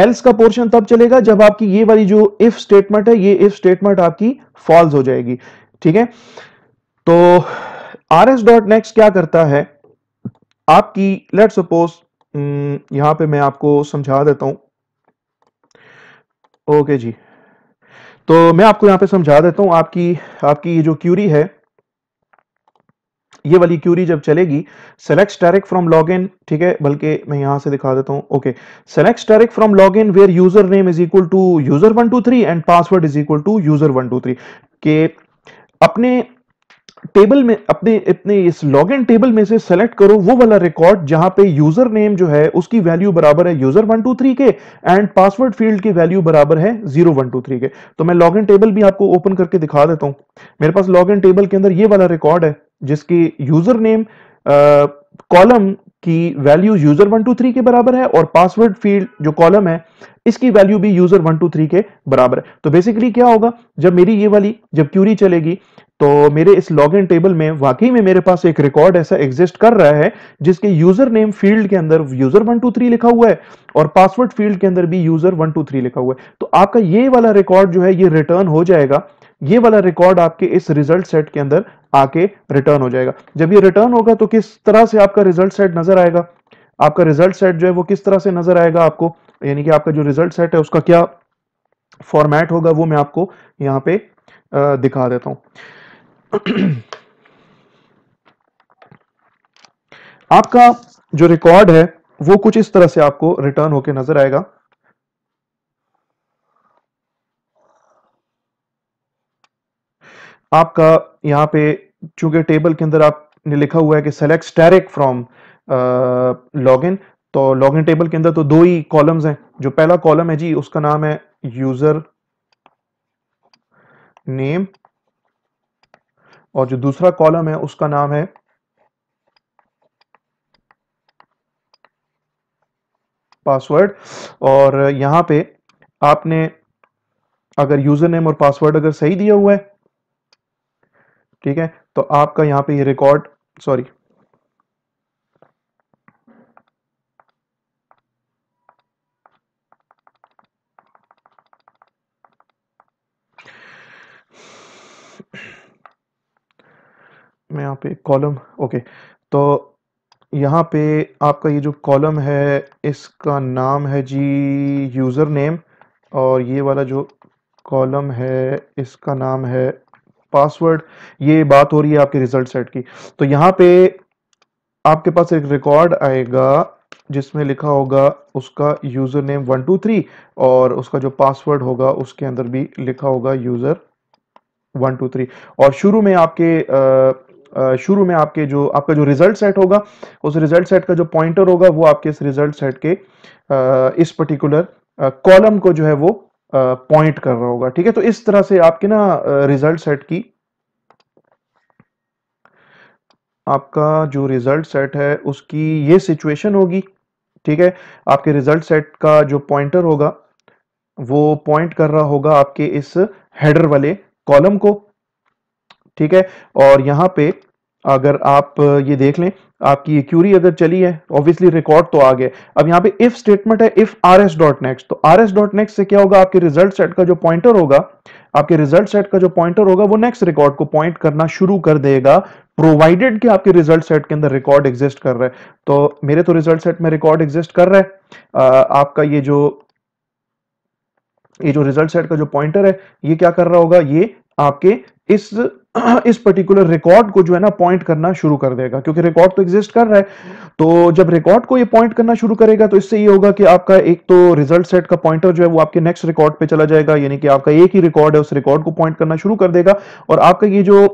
एल्स का पोर्शन तब चलेगा जब आपकी ये वाली जो इफ स्टेटमेंट है ये इफ स्टेटमेंट आपकी फॉल्स हो जाएगी ठीक है तो आर एस डॉट नेक्स्ट क्या करता है आपकी लेट सपोज यहां पे मैं आपको समझा देता हूं ओके जी तो मैं आपको यहां पे समझा देता हूं आपकी आपकी ये जो क्यूरी है ये वाली क्यूरी जब चलेगी select direct from log login ठीक है बल्कि मैं यहां से दिखा देता हूं okay select direct from log in where user name is equal to user one two three and password is equal to user one two three के अपने टेबल में अपने अपने इस लॉगिन टेबल में से सेलेक्ट करो वो वाला रिकॉर्ड जहां पे यूजर नेम जो है उसकी वैल्यू बराबर है यूजर वन टू थ्री के एंड पासवर्ड फील्ड की वैल्यू बराबर है जीरो वन टू थ्री के तो मैं लॉगिन टेबल भी आपको ओपन करके दिखा देता हूं मेरे पास लॉगिन टेबल के अंदर ये वाला रिकॉर्ड है जिसकी यूजर नेम कॉलम की value user one two three के बराबर है और पासवर्ड फील्ड जो कॉलम है इसकी वैल्यू भी यूजर वन टू थ्री के बराबर है तो बेसिकली क्या होगा जब मेरी ये वाली जब क्यूरी चलेगी तो मेरे इस लॉग इन टेबल में वाकई में मेरे पास एक रिकॉर्ड ऐसा एग्जिस्ट कर रहा है जिसके यूजर नेम फील्ड के अंदर यूजर वन टू थ्री लिखा हुआ है और पासवर्ड फील्ड के अंदर भी यूजर वन टू थ्री लिखा हुआ है तो आपका ये वाला रिकॉर्ड जो है ये रिटर्न हो जाएगा ये वाला रिकॉर्ड आपके इस रिजल्ट सेट के अंदर आके रिटर्न हो जाएगा जब ये रिटर्न होगा तो किस तरह से आपका रिजल्ट सेट नजर आएगा आपका रिजल्ट सेट जो है वो किस तरह से नजर आएगा आपको यानी कि आपका जो रिजल्ट सेट है उसका क्या फॉर्मेट होगा वो मैं आपको यहां पे दिखा देता हूं [CLEARS THROAT] आपका जो रिकॉर्ड है वो कुछ इस तरह से आपको रिटर्न होके नजर आएगा आपका यहाँ पे चूंकि टेबल के अंदर आपने लिखा हुआ है कि select asterisk from log login तो लॉग इन टेबल के अंदर तो दो ही कॉलम्स हैं जो पहला कॉलम है जी उसका नाम है यूजर नेम और जो दूसरा कॉलम है उसका नाम है पासवर्ड और यहां पे आपने अगर यूजर नेम और पासवर्ड अगर सही दिया हुआ है ठीक है तो आपका यहां पे ये रिकॉर्ड सॉरी मैं यहां पे कॉलम ओके तो यहाँ पे आपका ये जो कॉलम है इसका नाम है जी यूज़र नेम और ये वाला जो कॉलम है इसका नाम है पासवर्ड ये बात हो रही है आपके रिजल्ट सेट की तो यहाँ पे आपके पास एक रिकॉर्ड आएगा जिसमें लिखा होगा उसका user name one two three और उसका जो पासवर्ड होगा उसके अंदर भी लिखा होगा यूज़र वन टू थ्री और शुरू में आपके शुरू में आपके जो आपका जो रिजल्ट सेट होगा उस रिजल्ट सेट का जो पॉइंटर होगा वो आपके इस रिजल्ट सेट के इस पर्टिकुलर कॉलम को जो है वो पॉइंट कर रहा होगा ठीक है तो इस तरह से आपके ना रिजल्ट सेट की आपका जो रिजल्ट सेट है उसकी ये सिचुएशन होगी ठीक है आपके रिजल्ट सेट का जो पॉइंटर होगा वो पॉइंट कर रहा होगा आपके इस हेडर वाले कॉलम को ठीक है और यहां पे अगर आप ये देख लें आपकी ये क्यूरी अगर चली है ऑब्वियसली रिकॉर्ड तो आ गया अब यहाँ पे इफ स्टेटमेंट है if R S dot next तो आर एस डॉट नेक्स्ट से क्या होगा आपके रिजल्ट सेट का जो पॉइंटर होगा आपके रिजल्ट सेट का जो पॉइंटर होगा वो नेक्स्ट रिकॉर्ड को पॉइंट करना शुरू कर देगा प्रोवाइडेड कि आपके रिजल्ट सेट के अंदर रिकॉर्ड एग्जिस्ट कर रहे हैं तो मेरे तो रिजल्ट सेट में रिकॉर्ड एग्जिस्ट कर रहा है आपका ये जो ये जो रिजल्ट सेट का जो पॉइंटर है ये क्या कर रहा होगा ये आपके इस [CLEARS THROAT] इस पर्टिकुलर रिकॉर्ड को जो है ना पॉइंट करना शुरू कर देगा क्योंकि रिकॉर्ड तो एग्जिस्ट कर रहा है तो जब रिकॉर्ड को ये पॉइंट करना शुरू करेगा तो इससे ये होगा कि आपका एक तो रिजल्ट सेट का पॉइंटर जो है वो आपके नेक्स्ट रिकॉर्ड पे चला जाएगा यानी कि आपका एक ही रिकॉर्ड है उस रिकॉर्ड को पॉइंट करना शुरू कर देगा और आपका ये जो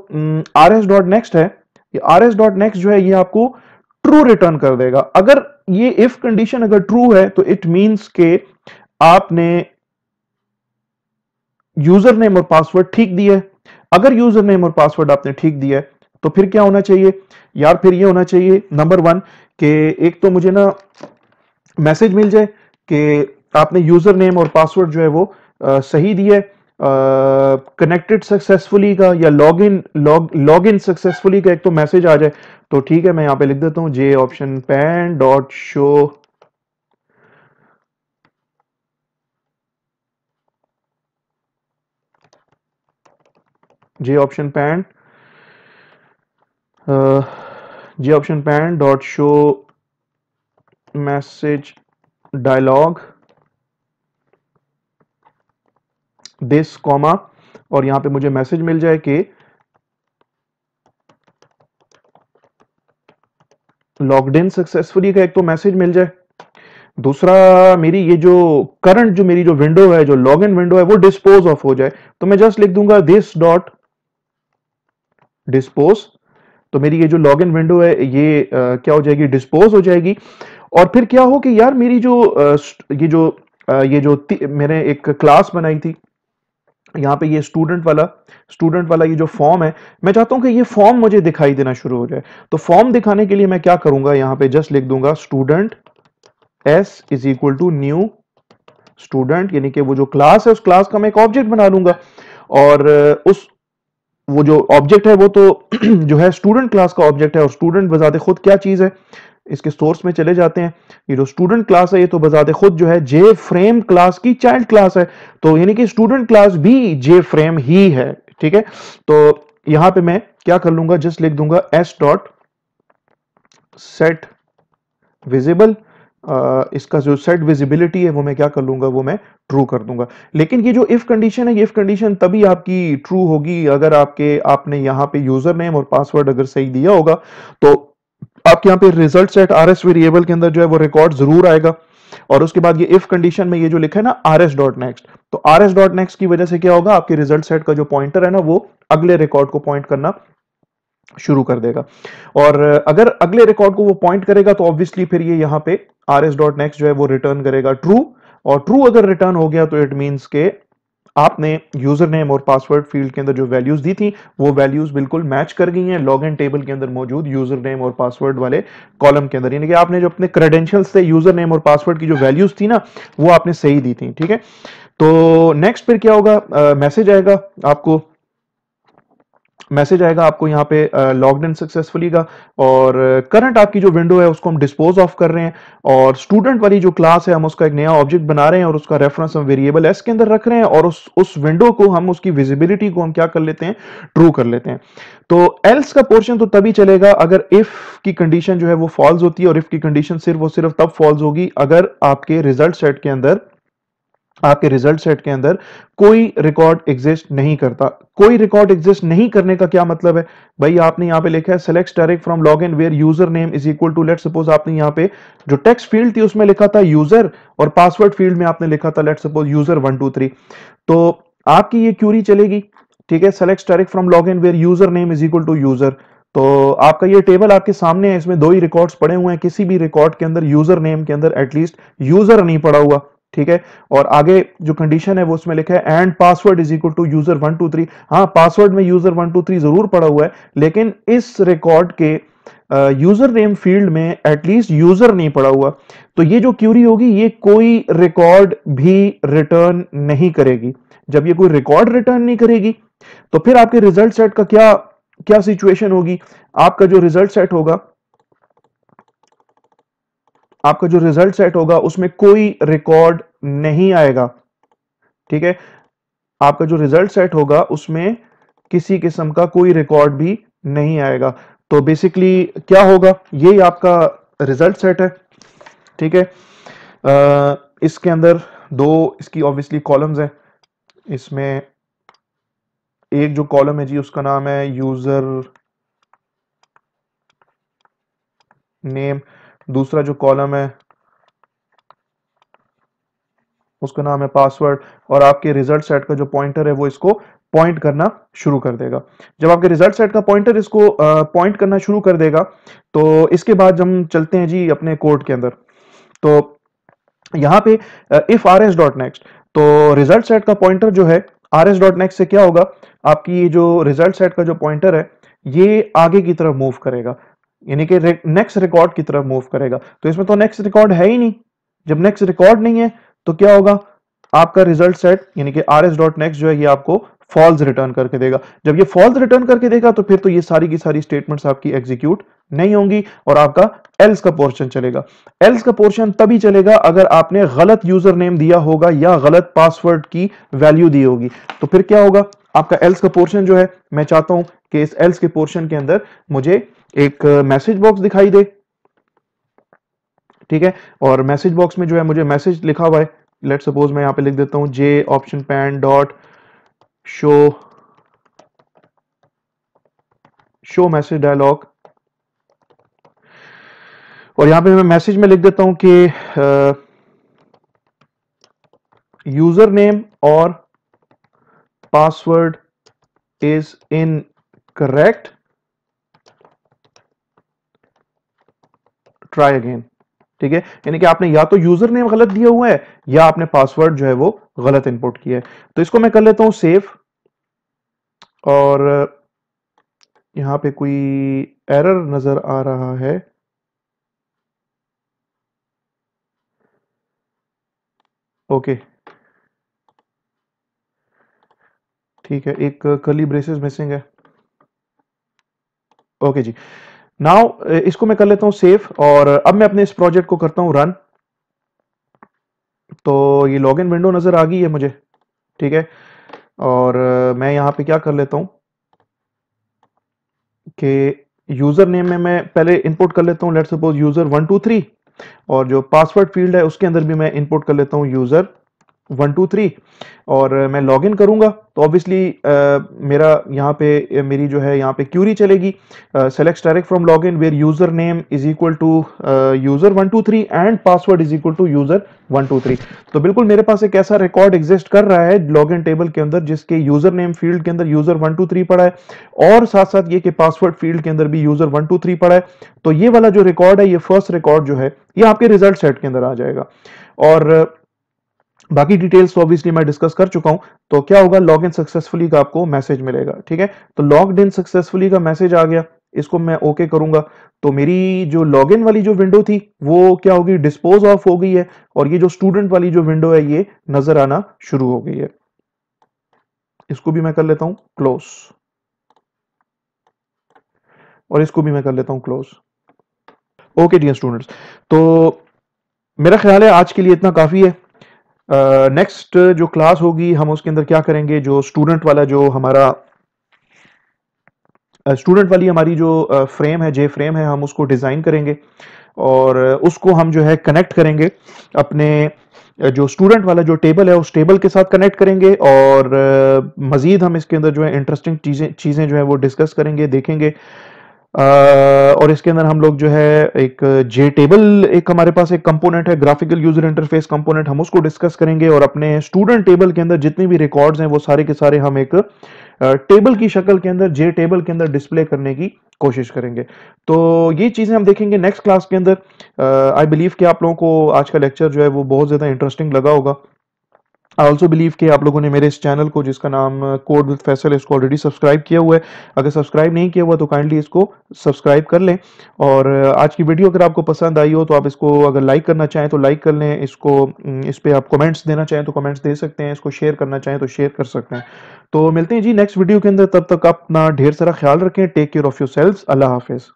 आर एस डॉट नेक्स्ट है आर एस डॉट नेक्स्ट जो है ये आपको ट्रू रिटर्न कर देगा अगर ये इफ कंडीशन अगर ट्रू है तो इट मीन्स के आपने यूजर नेम और पासवर्ड ठीक दिए अगर यूजर नेम और पासवर्ड आपने ठीक दिया है तो फिर क्या होना चाहिए यार फिर ये होना चाहिए नंबर वन कि एक तो मुझे ना मैसेज मिल जाए कि आपने यूजर नेम और पासवर्ड जो है वो आ, सही दिया है कनेक्टेड सक्सेसफुली का या login log log in successfully का एक तो मैसेज आ जाए तो ठीक है मैं यहाँ पे लिख देता हूँ J option pane dot show J option parent uh, J option parent dot show message dialog this comma और यहां पे मुझे मैसेज मिल जाए कि लॉग इन सक्सेसफुली का एक तो मैसेज मिल जाए दूसरा मेरी ये जो करंट जो मेरी जो विंडो है जो लॉग इन विंडो है वो डिस्पोज ऑफ हो जाए तो मैं जस्ट लिख दूंगा दिस डॉट डिस्पोज तो मेरी ये जो लॉग इन विंडो है ये आ, क्या हो जाएगी डिस्पोज हो जाएगी और फिर क्या हो कि यार मेरी जो आ, ये जो आ, ये जो मैंने एक क्लास बनाई थी यहाँ पे ये स्टूडेंट वाला स्टूडेंट वाला ये जो फॉर्म है मैं चाहता हूँ कि ये फॉर्म मुझे दिखाई देना शुरू हो जाए तो फॉर्म दिखाने के लिए मैं क्या करूंगा यहाँ पे जस्ट लिख दूंगा student S is equal to new student यानी कि वो जो क्लास है उस क्लास का मैं एक ऑब्जेक्ट बना लूंगा और उस वो जो ऑब्जेक्ट है वो तो [CLEARS THROAT] जो है स्टूडेंट क्लास का ऑब्जेक्ट है और स्टूडेंट बजाते खुद क्या चीज़ है इसके सोर्स में चले जाते हैं ये जो स्टूडेंट क्लास है ये तो बजाते खुद जो है जे फ्रेम क्लास की चाइल्ड क्लास है तो यानी कि स्टूडेंट क्लास भी जे फ्रेम ही है ठीक है तो यहां पे मैं क्या कर लूंगा जस्ट लिख दूंगा एस डॉट सेट विजिबल इसका जो सेट विजिबिलिटी है वो मैं क्या कर लूंगा वो मैं ट्रू कर दूंगा लेकिन ये जो इफ कंडीशन है ये इफ कंडीशन तभी आपकी ट्रू होगी अगर आपके आपने यहाँ पे यूजर नेम और पासवर्ड अगर सही दिया होगा तो आपके यहाँ पे result set R S variable के अंदर जो है वो रिकॉर्ड जरूर आएगा और उसके बाद ये इफ कंडीशन में ये जो लिखा है ना आर एस डॉट नेक्स्ट तो आर एस डॉट नेक्स्ट की वजह से क्या होगा आपके रिजल्ट सेट का जो पॉइंटर है ना वो अगले रिकॉर्ड को पॉइंट करना शुरू कर देगा और अगर अगले रिकॉर्ड को वो पॉइंट करेगा तो ऑब्वियसली फिर ये यहाँ पे आर एस डॉट नेक्स्ट जो है वो रिटर्न करेगा ट्रू और ट्रू अगर रिटर्न हो गया तो इट मीन्स के आपने यूजर नेम और पासवर्ड फील्ड के अंदर जो वैल्यूज दी थी वो वैल्यूज बिल्कुल मैच कर गई हैं लॉग इन टेबल के अंदर मौजूद यूजर नेम और पासवर्ड वाले कॉलम के अंदर यानी कि आपने जो अपने क्रेडेंशियल्स थे यूजर नेम और पासवर्ड की जो वैल्यूज थी ना वो आपने सही दी थी ठीक है तो नेक्स्ट फिर क्या होगा मैसेज आएगा आपको मैसेज आएगा आपको यहाँ पे लॉग इन सक्सेसफुली का और करंट आपकी जो विंडो है उसको हम डिस्पोज ऑफ कर रहे हैं और स्टूडेंट वाली जो क्लास है हम उसका एक नया ऑब्जेक्ट बना रहे हैं और उसका रेफरेंस हम वेरिएबल एस के अंदर रख रहे हैं और उस उस विंडो को हम उसकी विजिबिलिटी को हम क्या कर लेते हैं ट्रू कर लेते हैं तो एल्स का पोर्शन तो तभी चलेगा अगर इफ की कंडीशन जो है वो फॉल्स होती है और इफ की कंडीशन सिर्फ और सिर्फ तब फॉल्स होगी अगर आपके रिजल्ट सेट के अंदर आपके रिजल्ट सेट के अंदर कोई रिकॉर्ड एग्जिस्ट नहीं करता कोई रिकॉर्ड एग्जिस्ट नहीं करने का क्या मतलब है भाई आपने यहाँ पे लिखा है select direct from log in where user name is equal to let suppose आपने यहाँ पे जो टेक्स्ट फील्ड थी उसमें लिखा था यूजर और पासवर्ड फील्ड में आपने लिखा था let suppose user one two three तो आपकी ये क्यूरी चलेगी ठीक है select direct from log in where user name is equal to user तो आपका ये टेबल आपके सामने है इसमें दो ही रिकॉर्ड्स पड़े हुए हैं किसी भी रिकॉर्ड के अंदर यूजर नेम के अंदर एटलीस्ट यूजर नहीं पड़ा हुआ ठीक है और आगे जो कंडीशन है वो उसमें लिखा है and password is equal to user one two three हाँ पासवर्ड में यूजर वन टू थ्री जरूर पड़ा हुआ है लेकिन इस रिकॉर्ड के यूजर नेम फील्ड में एटलीस्ट यूजर नहीं पड़ा हुआ तो ये जो क्यूरी होगी ये कोई रिकॉर्ड भी रिटर्न नहीं करेगी जब ये कोई रिकॉर्ड रिटर्न नहीं करेगी तो फिर आपके रिजल्ट सेट का क्या क्या सिचुएशन होगी आपका जो रिजल्ट सेट होगा आपका जो रिजल्ट सेट होगा उसमें कोई रिकॉर्ड नहीं आएगा ठीक है आपका जो रिजल्ट सेट होगा उसमें किसी किस्म का कोई रिकॉर्ड भी नहीं आएगा तो बेसिकली क्या होगा यही आपका रिजल्ट सेट है ठीक है इसके अंदर दो इसकी ऑब्वियसली कॉलम्स हैं इसमें एक जो कॉलम है जी उसका नाम है यूजर नेम दूसरा जो कॉलम है उसका नाम है पासवर्ड और आपके रिजल्ट सेट का जो पॉइंटर है वो इसको पॉइंट करना शुरू कर देगा जब आपके रिजल्ट सेट का पॉइंटर इसको पॉइंट करना शुरू कर देगा तो इसके बाद हम चलते हैं जी अपने कोड के अंदर तो यहाँ पे if R S dot next तो रिजल्ट सेट का पॉइंटर जो है आर एस डॉट नेक्स्ट से क्या होगा आपकी ये जो रिजल्ट सेट का जो पॉइंटर है ये आगे की तरफ मूव करेगा यानी कि नेक्स्ट रिकॉर्ड की तरफ मूव करेगा तो इसमें तो नेक्स्ट रिकॉर्ड है ही नहीं जब नेक्स्ट रिकॉर्ड नहीं है तो क्या होगा आपका रिजल्ट सेट यानी कि आर एस डॉट नेक्स्ट जो है ये आपको फॉल्स रिटर्न करके देगा जब ये फॉल्स रिटर्न करके देगा तो फिर तो ये सारी की सारी स्टेटमेंट्स आपकी एग्जीक्यूट नहीं होंगी और आपका एल्स का पोर्शन चलेगा एल्स का पोर्शन तभी चलेगा अगर आपने गलत यूजर नेम दिया होगा या गलत पासवर्ड की वैल्यू दी होगी तो फिर क्या होगा आपका एल्स का पोर्शन जो है मैं चाहता हूं कि इस एल्स के पोर्शन के अंदर मुझे एक मैसेज बॉक्स दिखाई दे ठीक है और मैसेज बॉक्स में जो है मुझे मैसेज लिखा हुआ है लेट सपोज मैं यहां पे लिख देता हूं J option pane dot show show message dialog और यहां पे मैं मैसेज में लिख देता हूं कि यूजर नेम और password is incorrect try again ठीक है यानी कि आपने या तो यूजर नेम गलत दिया हुआ है या आपने पासवर्ड जो है वो गलत इनपुट किया है तो इसको मैं कर लेता हूं सेव और यहां पे कोई एरर नजर आ रहा है ओके ठीक है एक कली ब्रेसेस मिसिंग है ओके जी नाउ uh, इसको मैं कर लेता हूं सेव और uh, अब मैं अपने इस प्रोजेक्ट को करता हूं रन तो ये लॉगिन विंडो नज़र आ गई है मुझे ठीक है और uh, मैं यहां पे क्या कर लेता हूं कि यूज़र नेम में मैं पहले इनपुट कर लेता हूं let suppose user one two three और जो पासवर्ड फील्ड है उसके अंदर भी मैं इनपुट कर लेता हूं यूज़र वन टू थ्री और मैं लॉग इन करूँगा तो ऑब्वियसली मेरा यहाँ पे मेरी जो है यहाँ पे क्यूरी चलेगी select direct from log in where user name is equal to user one two three and password is equal to user one two three तो बिल्कुल मेरे पास एक ऐसा रिकॉर्ड एग्जिस्ट कर रहा है लॉग इन टेबल के अंदर जिसके यूज़र नेम फील्ड के अंदर यूज़र वन टू थ्री पड़ा है और साथ साथ ये कि पासवर्ड फील्ड के अंदर भी यूज़र वन टू थ्री पड़ा है तो ये वाला जो रिकॉर्ड है ये फर्स्ट रिकॉर्ड जो है ये आपके रिजल्ट सेट के अंदर आ जाएगा और बाकी डिटेल्स तो ऑब्वियसली मैं डिस्कस कर चुका हूं तो क्या होगा लॉग इन सक्सेसफुली का आपको मैसेज मिलेगा ठीक है तो लॉग इन सक्सेसफुली का मैसेज आ गया इसको मैं ओके okay करूंगा तो मेरी जो लॉग इन वाली जो विंडो थी वो क्या होगी डिस्पोज ऑफ हो गई है और ये जो स्टूडेंट वाली जो विंडो है ये नजर आना शुरू हो गई है इसको भी मैं कर लेता हूं क्लोज और इसको भी मैं कर लेता हूं क्लोज ओके डियर स्टूडेंट्स तो मेरा ख्याल है आज के लिए इतना काफी है नेक्स्ट uh, जो क्लास होगी हम उसके अंदर क्या करेंगे जो स्टूडेंट वाला जो हमारा स्टूडेंट वाली हमारी जो फ्रेम है जे फ्रेम है हम उसको डिज़ाइन करेंगे और उसको हम जो है कनेक्ट करेंगे अपने जो स्टूडेंट वाला जो टेबल है उस टेबल के साथ कनेक्ट करेंगे और मज़ीद हम इसके अंदर जो है इंटरेस्टिंग चीज़ें चीज़ें जो है वो डिस्कस करेंगे देखेंगे और इसके अंदर हम लोग जो है एक जे टेबल एक हमारे पास एक कंपोनेंट है ग्राफिकल यूजर इंटरफेस कंपोनेंट हम उसको डिस्कस करेंगे और अपने स्टूडेंट टेबल के अंदर जितने भी रिकॉर्ड्स हैं वो सारे के सारे हम एक टेबल की शक्ल के अंदर जे टेबल के अंदर डिस्प्ले करने की कोशिश करेंगे तो ये चीज़ें हम देखेंगे नेक्स्ट क्लास के अंदर आई बिलीव कि आप लोगों को आज का लेक्चर जो है वो बहुत ज़्यादा इंटरेस्टिंग लगा होगा आई ऑल्सो बिलीव कि आप लोगों ने मेरे इस चैनल को जिसका नाम कोड विद फैसल है इसको ऑलरेडी सब्सक्राइब किया हुआ है अगर सब्सक्राइब नहीं किया हुआ तो काइंडली इसको सब्सक्राइब कर लें और uh, आज की वीडियो अगर आपको पसंद आई हो तो आप इसको अगर लाइक करना चाहें तो लाइक कर लें इसको mm, इस पर आप कमेंट्स देना चाहें तो कमेंट्स दे सकते हैं इसको शेयर करना चाहें तो शेयर कर सकते हैं तो मिलते हैं जी नेक्स्ट वीडियो के अंदर तब तक अपना ढेर सारा ख्याल रखें take care of yourself अल्लाह हाफिज़